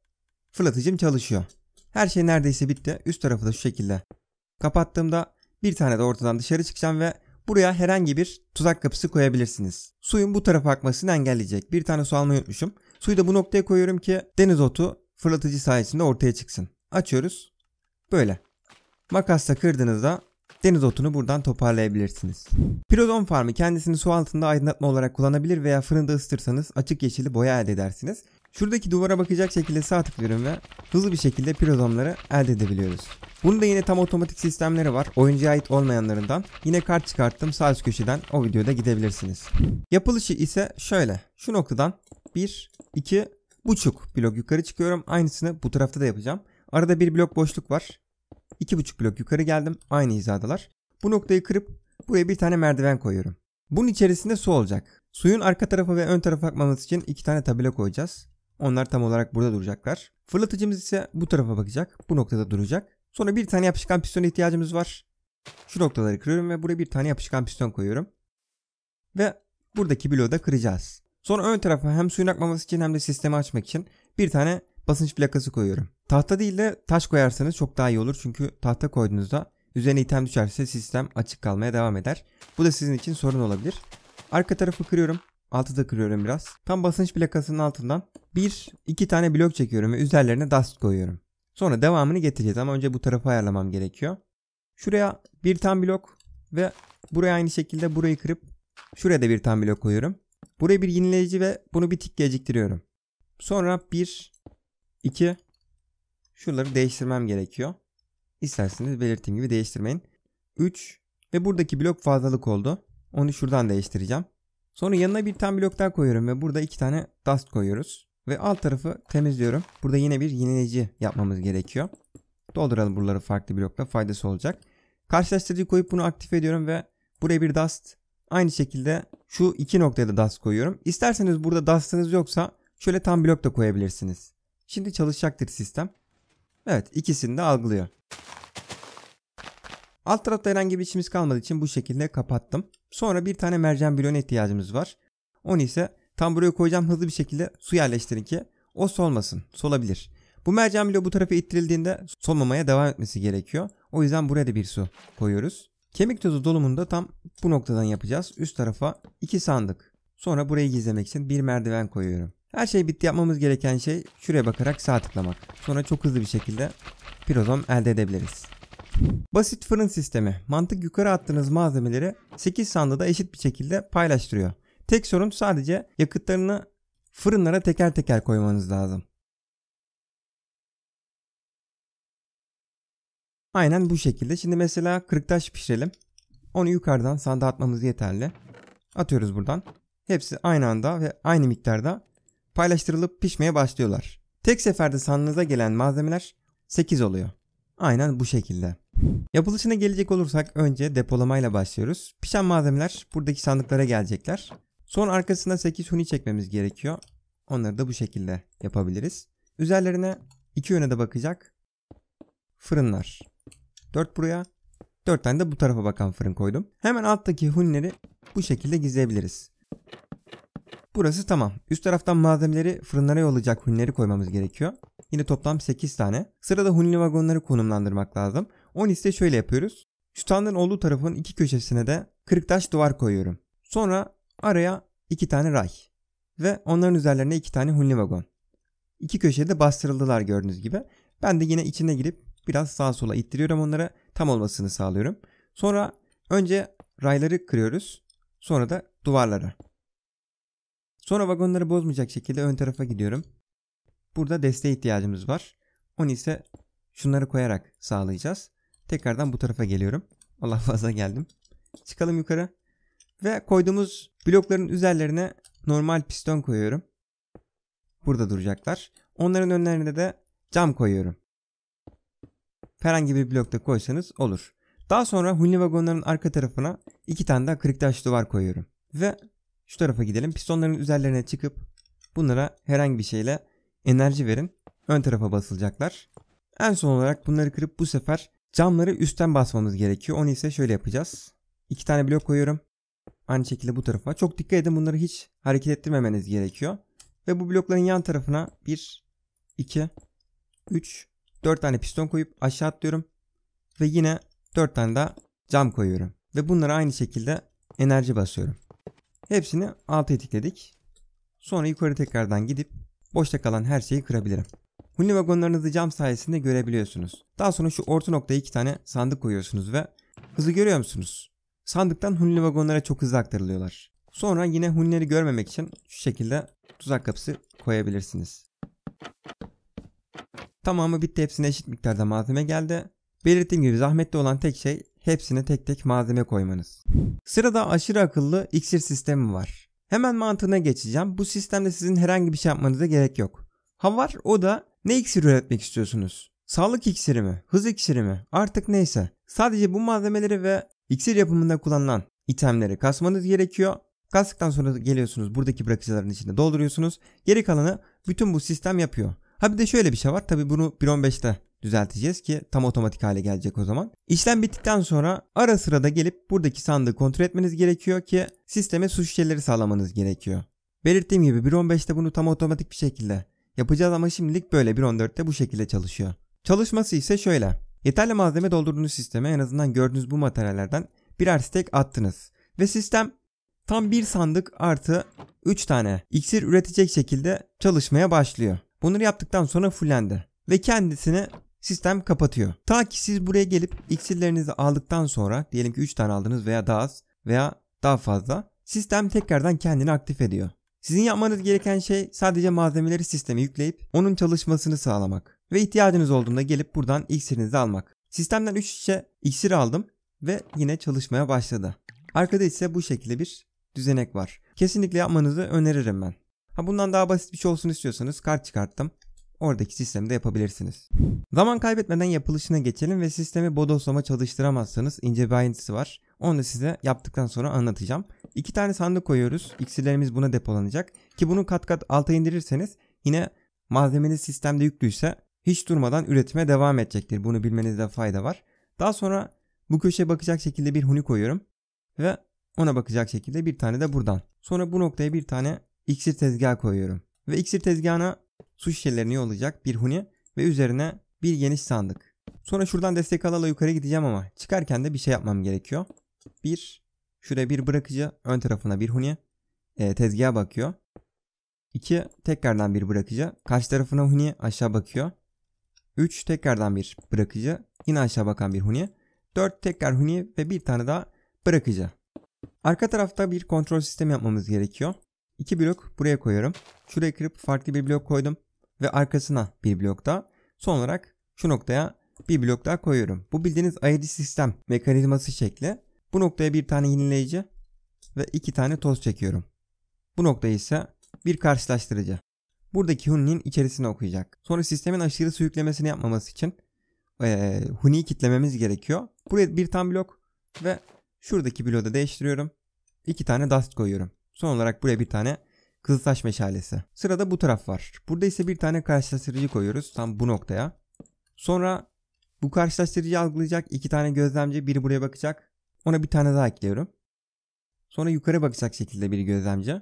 fırlatıcım çalışıyor. Her şey neredeyse bitti. Üst tarafı da şu şekilde. Kapattığımda bir tane de ortadan dışarı çıkacağım ve buraya herhangi bir tuzak kapısı koyabilirsiniz. Suyun bu tarafa akmasını engelleyecek. Bir tane su almayı unutmuşum. Suyu da bu noktaya koyuyorum ki deniz otu fırlatıcı sayesinde ortaya çıksın. Açıyoruz. Böyle. Makasla kırdığınızda deniz otunu buradan toparlayabilirsiniz. Pirodon farmı kendisini su altında aydınlatma olarak kullanabilir veya fırında ısıtırsanız açık yeşili boya elde edersiniz. Şuradaki duvara bakacak şekilde sağ tıklıyorum ve hızlı bir şekilde pirodomları elde edebiliyoruz. Bunda yine tam otomatik sistemleri var. Oyuncuya ait olmayanlarından. Yine kart çıkarttım sağ üst köşeden. O videoda gidebilirsiniz. Yapılışı ise şöyle. Şu noktadan 1, 2, buçuk blok yukarı çıkıyorum. Aynısını bu tarafta da yapacağım. Arada bir blok boşluk var buçuk blok yukarı geldim. Aynı hizadalar. Bu noktayı kırıp buraya bir tane merdiven koyuyorum. Bunun içerisinde su olacak. Suyun arka tarafı ve ön tarafa akmaması için iki tane tabela koyacağız. Onlar tam olarak burada duracaklar. Fırlatıcımız ise bu tarafa bakacak. Bu noktada duracak. Sonra bir tane yapışkan pistona ihtiyacımız var. Şu noktaları kırıyorum ve buraya bir tane yapışkan piston koyuyorum. Ve buradaki bloğu da kıracağız. Sonra ön tarafa hem suyun akmaması için hem de sistemi açmak için bir tane basınç plakası koyuyorum. Tahta değil de taş koyarsanız çok daha iyi olur çünkü tahta koyduğunuzda üzerine item düşerse sistem açık kalmaya devam eder. Bu da sizin için sorun olabilir. Arka tarafı kırıyorum. Altı da kırıyorum biraz. Tam basınç plakasının altından bir iki tane blok çekiyorum ve üzerlerine dust koyuyorum. Sonra devamını getireceğiz ama önce bu tarafı ayarlamam gerekiyor. Şuraya bir tam blok ve buraya aynı şekilde burayı kırıp şuraya da bir tam blok koyuyorum. Buraya bir yenileyici ve bunu bir tık geciktiriyorum. Sonra 1, 2, şuraları değiştirmem gerekiyor. İsterseniz belirttiğim gibi değiştirmeyin. 3 ve buradaki blok fazlalık oldu. Onu şuradan değiştireceğim. Sonra yanına bir tane blok daha koyuyorum ve burada iki tane dust koyuyoruz. Ve alt tarafı temizliyorum. Burada yine bir yenileyici yapmamız gerekiyor. Dolduralım buraları farklı blokla faydası olacak. Karşılaştırıcı koyup bunu aktif ediyorum ve buraya bir dust aynı şekilde şu iki noktaya da dust koyuyorum. İsterseniz burada dust'ınız yoksa şöyle tam blok da koyabilirsiniz. Şimdi çalışacaktır sistem. Evet ikisini de algılıyor. Alt tarafta herhangi bir işimiz kalmadığı için bu şekilde kapattım. Sonra bir tane mercan bloğuna ihtiyacımız var. Onu ise tam buraya koyacağım hızlı bir şekilde su yerleştirin ki o solmasın. Solabilir. Bu mercan bloğu bu tarafa ittirildiğinde solmamaya devam etmesi gerekiyor. O yüzden buraya da bir su koyuyoruz. Kemik tozu dolumunu da tam bu noktadan yapacağız. Üst tarafa iki sandık. Sonra burayı gizlemek için bir merdiven koyuyorum. Her şey bitti yapmamız gereken şey şuraya bakarak sağ tıklamak. Sonra çok hızlı bir şekilde pirozom elde edebiliriz. Basit fırın sistemi. Mantık yukarı attığınız malzemeleri 8 da eşit bir şekilde paylaştırıyor. Tek sorun sadece yakıtlarını fırınlara teker teker koymanız lazım. Aynen bu şekilde. Şimdi mesela kırıktaş pişirelim. Onu yukarıdan sanda atmamız yeterli. Atıyoruz buradan. Hepsi aynı anda ve aynı miktarda paylaştırılıp pişmeye başlıyorlar. Tek seferde sandığınıza gelen malzemeler 8 oluyor. Aynen bu şekilde. Yapılışına gelecek olursak önce depolamayla başlıyoruz. Pişen malzemeler buradaki sandıklara gelecekler. Son arkasında 8 huni çekmemiz gerekiyor. Onları da bu şekilde yapabiliriz. Üzerlerine iki yöne de bakacak fırınlar. 4 buraya, 4 tane de bu tarafa bakan fırın koydum. Hemen alttaki hunileri bu şekilde gizleyebiliriz. Burası tamam. Üst taraftan malzemeleri fırınlara yollayacak hunileri koymamız gerekiyor. Yine toplam 8 tane. Sırada hunli vagonları konumlandırmak lazım. O liste şöyle yapıyoruz. Şu Standın olduğu tarafın iki köşesine de kırık taş duvar koyuyorum. Sonra araya iki tane ray ve onların üzerlerine iki tane hunli vagon. İki köşede bastırıldılar gördüğünüz gibi. Ben de yine içine girip biraz sağa sola ittiriyorum onlara tam olmasını sağlıyorum. Sonra önce rayları kırıyoruz. Sonra da duvarları. Sonra vagonları bozmayacak şekilde ön tarafa gidiyorum. Burada desteğe ihtiyacımız var. Onu ise şunları koyarak sağlayacağız. Tekrardan bu tarafa geliyorum. Allah [LAUGHS] fazla geldim. Çıkalım yukarı. Ve koyduğumuz blokların üzerlerine normal piston koyuyorum. Burada duracaklar. Onların önlerine de cam koyuyorum. Herhangi bir blokta koysanız olur. Daha sonra hunli vagonların arka tarafına iki tane daha kırıktaş duvar koyuyorum. Ve şu tarafa gidelim. Pistonların üzerlerine çıkıp bunlara herhangi bir şeyle enerji verin. Ön tarafa basılacaklar. En son olarak bunları kırıp bu sefer camları üstten basmamız gerekiyor. Onu ise şöyle yapacağız. İki tane blok koyuyorum. Aynı şekilde bu tarafa. Çok dikkat edin bunları hiç hareket ettirmemeniz gerekiyor. Ve bu blokların yan tarafına 1, 2, 3, 4 tane piston koyup aşağı atlıyorum. Ve yine 4 tane daha cam koyuyorum. Ve bunlara aynı şekilde enerji basıyorum. Hepsini alt etikledik. Sonra yukarı tekrardan gidip boşta kalan her şeyi kırabilirim. Hunli vagonlarınızı cam sayesinde görebiliyorsunuz. Daha sonra şu orta noktaya iki tane sandık koyuyorsunuz ve hızı görüyor musunuz? Sandıktan Hunli vagonlara çok hızlı aktarılıyorlar. Sonra yine Hunleri görmemek için şu şekilde tuzak kapısı koyabilirsiniz. Tamamı bitti hepsine eşit miktarda malzeme geldi. Belirttiğim gibi zahmetli olan tek şey hepsine tek tek malzeme koymanız. Sırada aşırı akıllı iksir sistemi var. Hemen mantığına geçeceğim. Bu sistemde sizin herhangi bir şey yapmanıza gerek yok. Ha var o da ne iksir üretmek istiyorsunuz? Sağlık iksiri mi? Hız iksiri mi? Artık neyse. Sadece bu malzemeleri ve iksir yapımında kullanılan itemleri kasmanız gerekiyor. Kastıktan sonra geliyorsunuz buradaki bırakıcıların içinde dolduruyorsunuz. Geri kalanı bütün bu sistem yapıyor. Ha bir de şöyle bir şey var. Tabi bunu 1.15'te düzelteceğiz ki tam otomatik hale gelecek o zaman. İşlem bittikten sonra ara sıra da gelip buradaki sandığı kontrol etmeniz gerekiyor ki sisteme su şişeleri sağlamanız gerekiyor. Belirttiğim gibi 1.15'te bunu tam otomatik bir şekilde yapacağız ama şimdilik böyle 1.14'te bu şekilde çalışıyor. Çalışması ise şöyle. Yeterli malzeme doldurduğunuz sisteme en azından gördüğünüz bu materyallerden birer stek attınız. Ve sistem tam bir sandık artı 3 tane iksir üretecek şekilde çalışmaya başlıyor. Bunları yaptıktan sonra fullendi ve kendisini sistem kapatıyor. Ta ki siz buraya gelip iksirlerinizi aldıktan sonra diyelim ki 3 tane aldınız veya daha az veya daha fazla sistem tekrardan kendini aktif ediyor. Sizin yapmanız gereken şey sadece malzemeleri sisteme yükleyip onun çalışmasını sağlamak ve ihtiyacınız olduğunda gelip buradan iksirinizi almak. Sistemden 3 şişe iksir aldım ve yine çalışmaya başladı. Arkada ise bu şekilde bir düzenek var. Kesinlikle yapmanızı öneririm ben. Ha bundan daha basit bir şey olsun istiyorsanız kart çıkarttım oradaki sistemde yapabilirsiniz. Zaman kaybetmeden yapılışına geçelim ve sistemi bodoslama çalıştıramazsanız ince bir ayrıntısı var. Onu da size yaptıktan sonra anlatacağım. İki tane sandık koyuyoruz. İksirlerimiz buna depolanacak. Ki bunu kat kat alta indirirseniz yine malzemeniz sistemde yüklüyse hiç durmadan üretime devam edecektir. Bunu bilmenizde fayda var. Daha sonra bu köşeye bakacak şekilde bir huni koyuyorum. Ve ona bakacak şekilde bir tane de buradan. Sonra bu noktaya bir tane iksir tezgahı koyuyorum. Ve iksir tezgahına su şişelerini yollayacak bir huni ve üzerine bir geniş sandık. Sonra şuradan destek alala yukarı gideceğim ama çıkarken de bir şey yapmam gerekiyor. Bir, şuraya bir bırakıcı ön tarafına bir huni e, tezgaha bakıyor. İki, tekrardan bir bırakıcı karşı tarafına huni aşağı bakıyor. Üç, tekrardan bir bırakıcı yine aşağı bakan bir huni. Dört, tekrar huni ve bir tane daha bırakıcı. Arka tarafta bir kontrol sistemi yapmamız gerekiyor. İki blok buraya koyuyorum şuraya kırıp farklı bir blok koydum ve arkasına bir blok daha. Son olarak şu noktaya bir blok daha koyuyorum. Bu bildiğiniz ayırıcı sistem mekanizması şekli. Bu noktaya bir tane yenileyici ve iki tane toz çekiyorum. Bu noktaya ise bir karşılaştırıcı. Buradaki Huni'nin içerisine okuyacak. Sonra sistemin aşırı su yüklemesini yapmaması için e, Huni'yi kitlememiz gerekiyor. Buraya bir tam blok ve şuradaki bloğu da değiştiriyorum. İki tane dust koyuyorum. Son olarak buraya bir tane Kızıltaş meşalesi. Sırada bu taraf var. Burada ise bir tane karşılaştırıcı koyuyoruz tam bu noktaya. Sonra bu karşılaştırıcı algılayacak iki tane gözlemci biri buraya bakacak. Ona bir tane daha ekliyorum. Sonra yukarı bakacak şekilde bir gözlemci.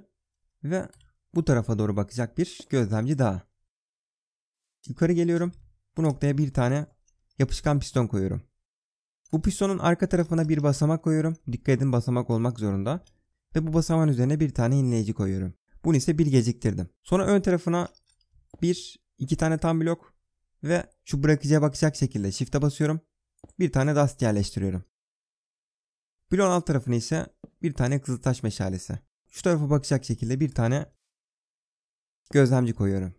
Ve bu tarafa doğru bakacak bir gözlemci daha. Yukarı geliyorum. Bu noktaya bir tane yapışkan piston koyuyorum. Bu pistonun arka tarafına bir basamak koyuyorum. Dikkat edin basamak olmak zorunda. Ve bu basamağın üzerine bir tane inleyici koyuyorum. Bunu ise bir geciktirdim. Sonra ön tarafına bir iki tane tam blok ve şu bırakıcıya bakacak şekilde shift'e basıyorum. Bir tane dust yerleştiriyorum. Bloğun alt tarafına ise bir tane kızıltaş meşalesi. Şu tarafa bakacak şekilde bir tane gözlemci koyuyorum.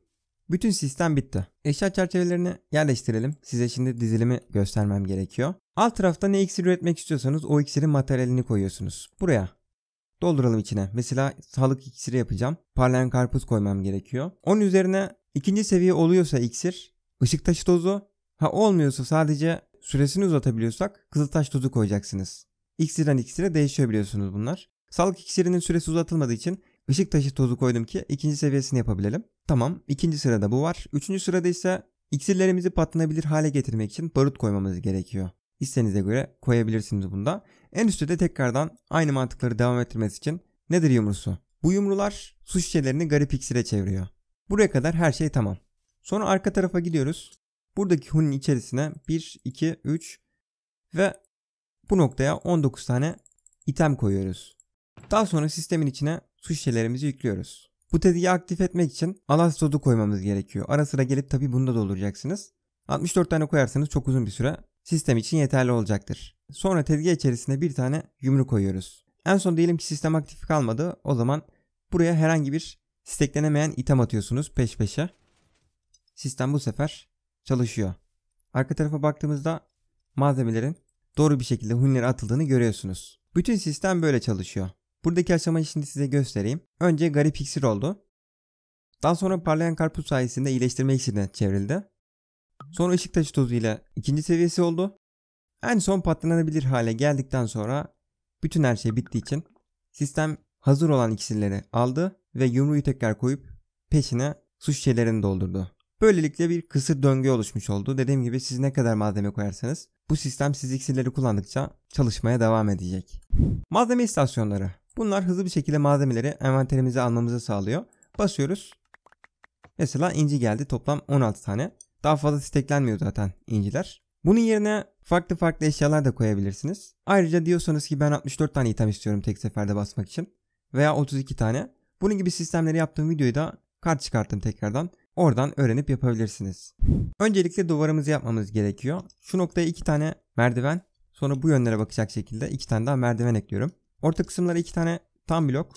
Bütün sistem bitti. Eşya çerçevelerini yerleştirelim. Size şimdi dizilimi göstermem gerekiyor. Alt tarafta ne iksir üretmek istiyorsanız o iksirin materyalini koyuyorsunuz. Buraya dolduralım içine. Mesela sağlık iksiri yapacağım. Parlayan karpuz koymam gerekiyor. Onun üzerine ikinci seviye oluyorsa iksir, ışık taşı tozu, ha olmuyorsa sadece süresini uzatabiliyorsak taş tozu koyacaksınız. İksirden iksire değişebiliyorsunuz bunlar. Sağlık iksirinin süresi uzatılmadığı için ışık taşı tozu koydum ki ikinci seviyesini yapabilelim. Tamam ikinci sırada bu var. Üçüncü sırada ise iksirlerimizi patlanabilir hale getirmek için barut koymamız gerekiyor. İsteğinize göre koyabilirsiniz bunda. En üstte de tekrardan aynı mantıkları devam ettirmesi için nedir yumrusu? Bu yumrular su şişelerini garip iksire çeviriyor. Buraya kadar her şey tamam. Sonra arka tarafa gidiyoruz. Buradaki hun'un içerisine 1, 2, 3 ve bu noktaya 19 tane item koyuyoruz. Daha sonra sistemin içine su şişelerimizi yüklüyoruz. Bu tediyi aktif etmek için alastodu koymamız gerekiyor. Ara sıra gelip tabi bunu da dolduracaksınız. 64 tane koyarsanız çok uzun bir süre sistem için yeterli olacaktır. Sonra tezgah içerisine bir tane yumru koyuyoruz. En son diyelim ki sistem aktif kalmadı. O zaman buraya herhangi bir steklenemeyen item atıyorsunuz peş peşe. Sistem bu sefer çalışıyor. Arka tarafa baktığımızda malzemelerin doğru bir şekilde hunlere atıldığını görüyorsunuz. Bütün sistem böyle çalışıyor. Buradaki aşamayı şimdi size göstereyim. Önce garip iksir oldu. Daha sonra parlayan karpuz sayesinde iyileştirme iksirine çevrildi. Sonra ışık taşı tozuyla ikinci seviyesi oldu. En son patlanabilir hale geldikten sonra bütün her şey bittiği için sistem hazır olan iksirleri aldı ve yumruğu tekrar koyup peşine su şişelerini doldurdu. Böylelikle bir kısır döngü oluşmuş oldu. Dediğim gibi siz ne kadar malzeme koyarsanız bu sistem siz iksirleri kullandıkça çalışmaya devam edecek. Malzeme istasyonları. Bunlar hızlı bir şekilde malzemeleri envanterimize almamızı sağlıyor. Basıyoruz. Mesela inci geldi toplam 16 tane. Daha fazla steklenmiyor zaten inciler. Bunun yerine farklı farklı eşyalar da koyabilirsiniz. Ayrıca diyorsanız ki ben 64 tane item istiyorum tek seferde basmak için veya 32 tane. Bunun gibi sistemleri yaptığım videoyu da kart çıkarttım tekrardan. Oradan öğrenip yapabilirsiniz. Öncelikle duvarımızı yapmamız gerekiyor. Şu noktaya iki tane merdiven sonra bu yönlere bakacak şekilde iki tane daha merdiven ekliyorum. Orta kısımlara iki tane tam blok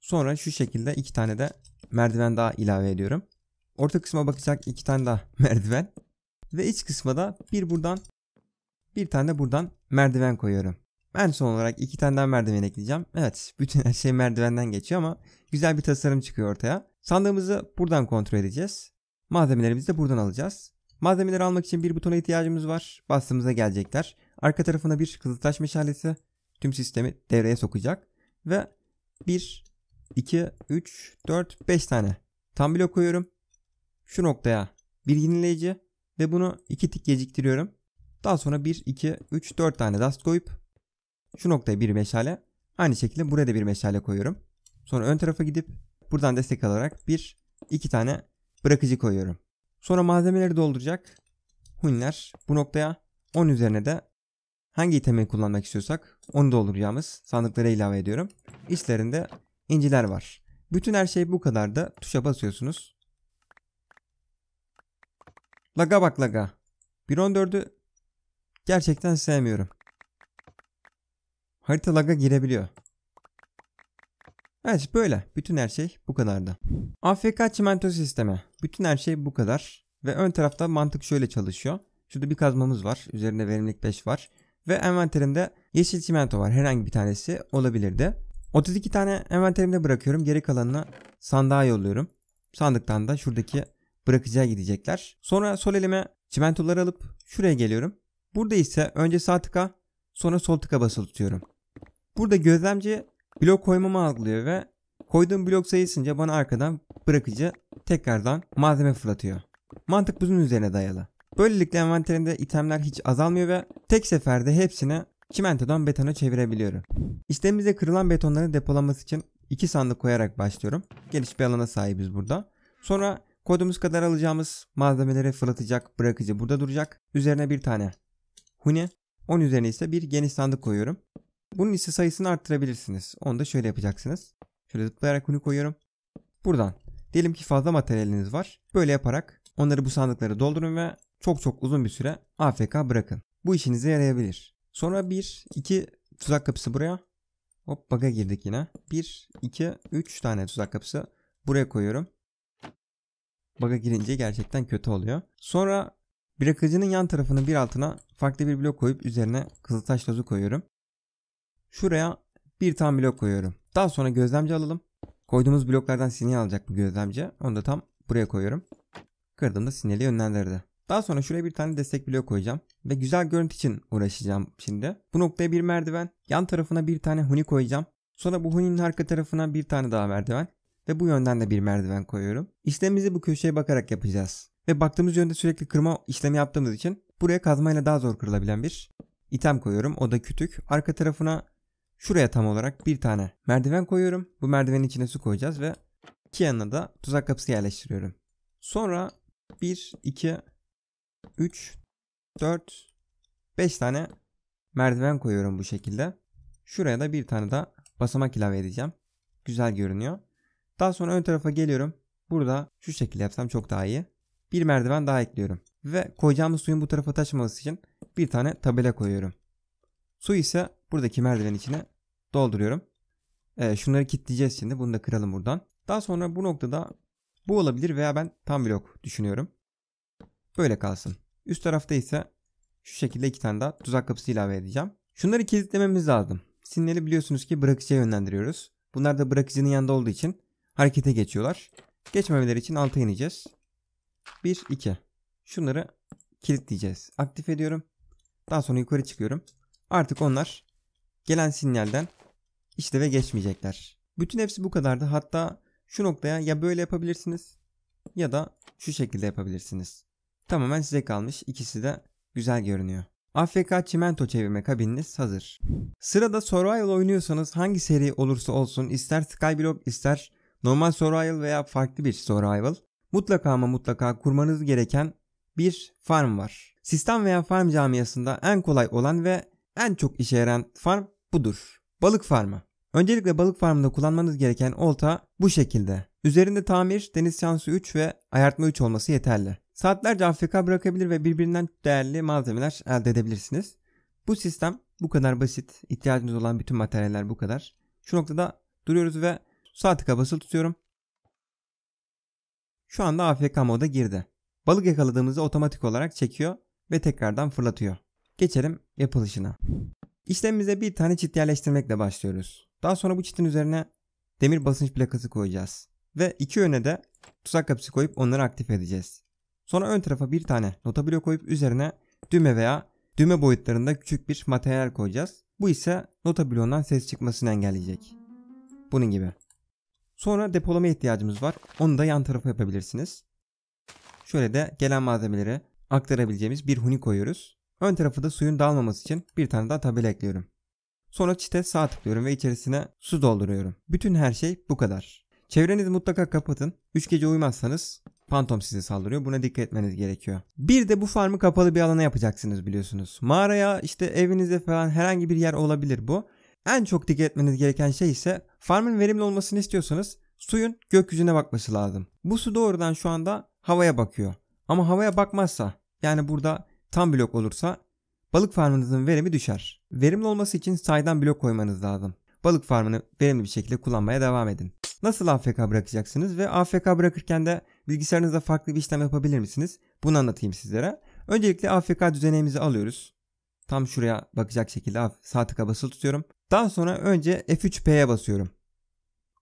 sonra şu şekilde iki tane de merdiven daha ilave ediyorum. Orta kısma bakacak iki tane daha [LAUGHS] merdiven. Ve iç kısma da bir buradan bir tane de buradan merdiven koyuyorum. Ben son olarak iki tane daha merdiven ekleyeceğim. Evet bütün her şey merdivenden geçiyor ama güzel bir tasarım çıkıyor ortaya. Sandığımızı buradan kontrol edeceğiz. Malzemelerimizi de buradan alacağız. Malzemeleri almak için bir butona ihtiyacımız var. Bastığımızda gelecekler. Arka tarafına bir kızıltaş meşalesi tüm sistemi devreye sokacak. Ve 1, 2, 3, 4, 5 tane tam blok koyuyorum şu noktaya bir yenileyici ve bunu iki tık geciktiriyorum. Daha sonra 1, 2, 3, 4 tane dust koyup şu noktaya bir meşale. Aynı şekilde buraya da bir meşale koyuyorum. Sonra ön tarafa gidip buradan destek alarak bir, iki tane bırakıcı koyuyorum. Sonra malzemeleri dolduracak Hunler bu noktaya 10 üzerine de hangi itemi kullanmak istiyorsak onu dolduracağımız sandıklara ilave ediyorum. İçlerinde inciler var. Bütün her şey bu kadar da tuşa basıyorsunuz. Laga bak laga. 1.14'ü gerçekten sevmiyorum. Harita laga girebiliyor. Evet böyle. Bütün her şey bu kadardı. AFK çimento sistemi. Bütün her şey bu kadar. Ve ön tarafta mantık şöyle çalışıyor. Şurada bir kazmamız var. Üzerinde verimlilik 5 var. Ve envanterimde yeşil çimento var. Herhangi bir tanesi olabilirdi. 32 tane envanterimde bırakıyorum. Geri kalanını sandığa yolluyorum. Sandıktan da şuradaki bırakacağı gidecekler. Sonra sol elime çimentoları alıp şuraya geliyorum. Burada ise önce sağ tıka sonra sol tıka basılı tutuyorum. Burada gözlemci blok koymamı algılıyor ve koyduğum blok sayısınca bana arkadan bırakıcı tekrardan malzeme fırlatıyor. Mantık bunun üzerine dayalı. Böylelikle envanterimde itemler hiç azalmıyor ve tek seferde hepsini çimentodan betona çevirebiliyorum. İşlemimize kırılan betonları depolaması için iki sandık koyarak başlıyorum. Geniş bir alana sahibiz burada. Sonra Kodumuz kadar alacağımız malzemeleri fırlatacak bırakıcı burada duracak. Üzerine bir tane huni, onun üzerine ise bir geniş sandık koyuyorum. Bunun ise sayısını arttırabilirsiniz. Onu da şöyle yapacaksınız. Şöyle zıplayarak huni koyuyorum. Buradan diyelim ki fazla materyaliniz var. Böyle yaparak onları bu sandıkları doldurun ve çok çok uzun bir süre AFK bırakın. Bu işinize yarayabilir. Sonra bir, iki tuzak kapısı buraya. Hop baga girdik yine. Bir, iki, üç tane tuzak kapısı buraya koyuyorum bug'a girince gerçekten kötü oluyor. Sonra bırakıcının yan tarafını bir altına farklı bir blok koyup üzerine taş tozu koyuyorum. Şuraya bir tam blok koyuyorum. Daha sonra gözlemci alalım. Koyduğumuz bloklardan sinyal alacak bu gözlemci. Onu da tam buraya koyuyorum. Kırdığımda sinyali yönlendirdi. Daha sonra şuraya bir tane destek blok koyacağım. Ve güzel görüntü için uğraşacağım şimdi. Bu noktaya bir merdiven. Yan tarafına bir tane huni koyacağım. Sonra bu huninin arka tarafına bir tane daha merdiven ve bu yönden de bir merdiven koyuyorum. İşlemimizi bu köşeye bakarak yapacağız. Ve baktığımız yönde sürekli kırma işlemi yaptığımız için buraya kazmayla daha zor kırılabilen bir item koyuyorum. O da kütük. Arka tarafına şuraya tam olarak bir tane merdiven koyuyorum. Bu merdivenin içine su koyacağız ve iki yanına da tuzak kapısı yerleştiriyorum. Sonra 1, 2, 3, 4, 5 tane merdiven koyuyorum bu şekilde. Şuraya da bir tane daha basamak ilave edeceğim. Güzel görünüyor. Daha sonra ön tarafa geliyorum. Burada şu şekilde yapsam çok daha iyi. Bir merdiven daha ekliyorum. Ve koyacağımız suyun bu tarafa taşmaması için bir tane tabela koyuyorum. Su ise buradaki merdiven içine dolduruyorum. Evet, şunları kilitleyeceğiz şimdi. Bunu da kıralım buradan. Daha sonra bu noktada bu olabilir veya ben tam blok düşünüyorum. Böyle kalsın. Üst tarafta ise şu şekilde iki tane daha tuzak kapısı ilave edeceğim. Şunları kilitlememiz lazım. Sinyali biliyorsunuz ki bırakıcıya yönlendiriyoruz. Bunlar da bırakıcının yanında olduğu için harekete geçiyorlar. Geçmemeleri için alta ineceğiz. 1, 2. Şunları kilitleyeceğiz. Aktif ediyorum. Daha sonra yukarı çıkıyorum. Artık onlar gelen sinyalden işleve geçmeyecekler. Bütün hepsi bu kadardı. Hatta şu noktaya ya böyle yapabilirsiniz ya da şu şekilde yapabilirsiniz. Tamamen size kalmış. İkisi de güzel görünüyor. AFK çimento çevirme kabininiz hazır. Sırada survival oynuyorsanız hangi seri olursa olsun ister Skyblock ister normal survival veya farklı bir survival mutlaka ama mutlaka kurmanız gereken bir farm var. Sistem veya farm camiasında en kolay olan ve en çok işe yarayan farm budur. Balık farmı. Öncelikle balık farmında kullanmanız gereken olta bu şekilde. Üzerinde tamir, deniz şansı 3 ve ayartma 3 olması yeterli. Saatlerce afrika bırakabilir ve birbirinden değerli malzemeler elde edebilirsiniz. Bu sistem bu kadar basit. İhtiyacınız olan bütün materyaller bu kadar. Şu noktada duruyoruz ve Sağ tıka basılı tutuyorum. Şu anda AFK moda girdi. Balık yakaladığımızı otomatik olarak çekiyor ve tekrardan fırlatıyor. Geçelim yapılışına. İşlemimize bir tane çit yerleştirmekle başlıyoruz. Daha sonra bu çitin üzerine demir basınç plakası koyacağız. Ve iki yöne de tuzak kapısı koyup onları aktif edeceğiz. Sonra ön tarafa bir tane nota bloğu koyup üzerine düğme veya düğme boyutlarında küçük bir materyal koyacağız. Bu ise nota bloğundan ses çıkmasını engelleyecek. Bunun gibi. Sonra depolama ihtiyacımız var. Onu da yan tarafa yapabilirsiniz. Şöyle de gelen malzemeleri aktarabileceğimiz bir huni koyuyoruz. Ön tarafı da suyun dağılmaması için bir tane daha tabela ekliyorum. Sonra çite sağ tıklıyorum ve içerisine su dolduruyorum. Bütün her şey bu kadar. Çevrenizi mutlaka kapatın. 3 gece uyumazsanız pantom sizi saldırıyor. Buna dikkat etmeniz gerekiyor. Bir de bu farmı kapalı bir alana yapacaksınız biliyorsunuz. Mağaraya işte evinize falan herhangi bir yer olabilir bu. En çok dikkat etmeniz gereken şey ise farmın verimli olmasını istiyorsanız suyun gökyüzüne bakması lazım. Bu su doğrudan şu anda havaya bakıyor. Ama havaya bakmazsa yani burada tam blok olursa balık farmınızın verimi düşer. Verimli olması için saydan blok koymanız lazım. Balık farmını verimli bir şekilde kullanmaya devam edin. Nasıl AFK bırakacaksınız ve AFK bırakırken de bilgisayarınızda farklı bir işlem yapabilir misiniz? Bunu anlatayım sizlere. Öncelikle AFK düzeneğimizi alıyoruz. Tam şuraya bakacak şekilde sağ tıka basılı tutuyorum. Daha sonra önce F3P'ye basıyorum.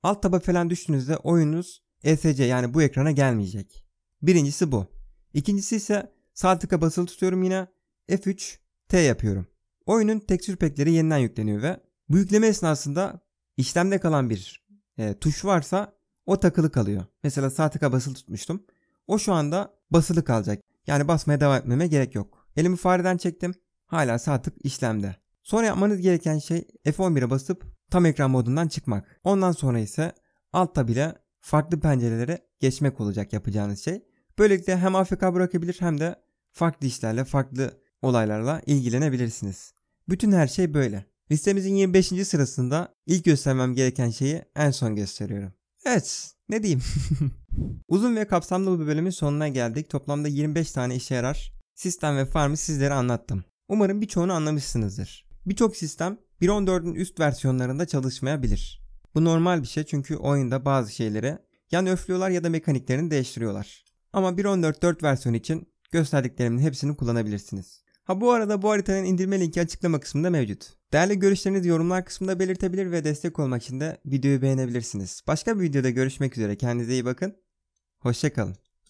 Alt taba falan düştüğünüzde oyunuz ESC yani bu ekrana gelmeyecek. Birincisi bu. İkincisi ise sağ tıka basılı tutuyorum yine F3 T yapıyorum. Oyunun tekstür pekleri yeniden yükleniyor ve bu yükleme esnasında işlemde kalan bir e, tuş varsa o takılı kalıyor. Mesela sağ tıka basılı tutmuştum. O şu anda basılı kalacak. Yani basmaya devam etmeme gerek yok. Elimi fareden çektim. Hala sağ tık işlemde. Sonra yapmanız gereken şey F11'e basıp tam ekran modundan çıkmak. Ondan sonra ise alt tab ile farklı pencerelere geçmek olacak yapacağınız şey. Böylelikle hem AFK bırakabilir hem de farklı işlerle, farklı olaylarla ilgilenebilirsiniz. Bütün her şey böyle. Listemizin 25. sırasında ilk göstermem gereken şeyi en son gösteriyorum. Evet, ne diyeyim? [LAUGHS] Uzun ve kapsamlı bir bölümün sonuna geldik. Toplamda 25 tane işe yarar sistem ve farmı sizlere anlattım. Umarım birçoğunu anlamışsınızdır. Birçok sistem 1.14'ün üst versiyonlarında çalışmayabilir. Bu normal bir şey çünkü oyunda bazı şeyleri yani öflüyorlar ya da mekaniklerini değiştiriyorlar. Ama 1.14.4 versiyonu için gösterdiklerimin hepsini kullanabilirsiniz. Ha bu arada bu haritanın indirme linki açıklama kısmında mevcut. Değerli görüşlerinizi yorumlar kısmında belirtebilir ve destek olmak için de videoyu beğenebilirsiniz. Başka bir videoda görüşmek üzere. Kendinize iyi bakın. Hoşçakalın.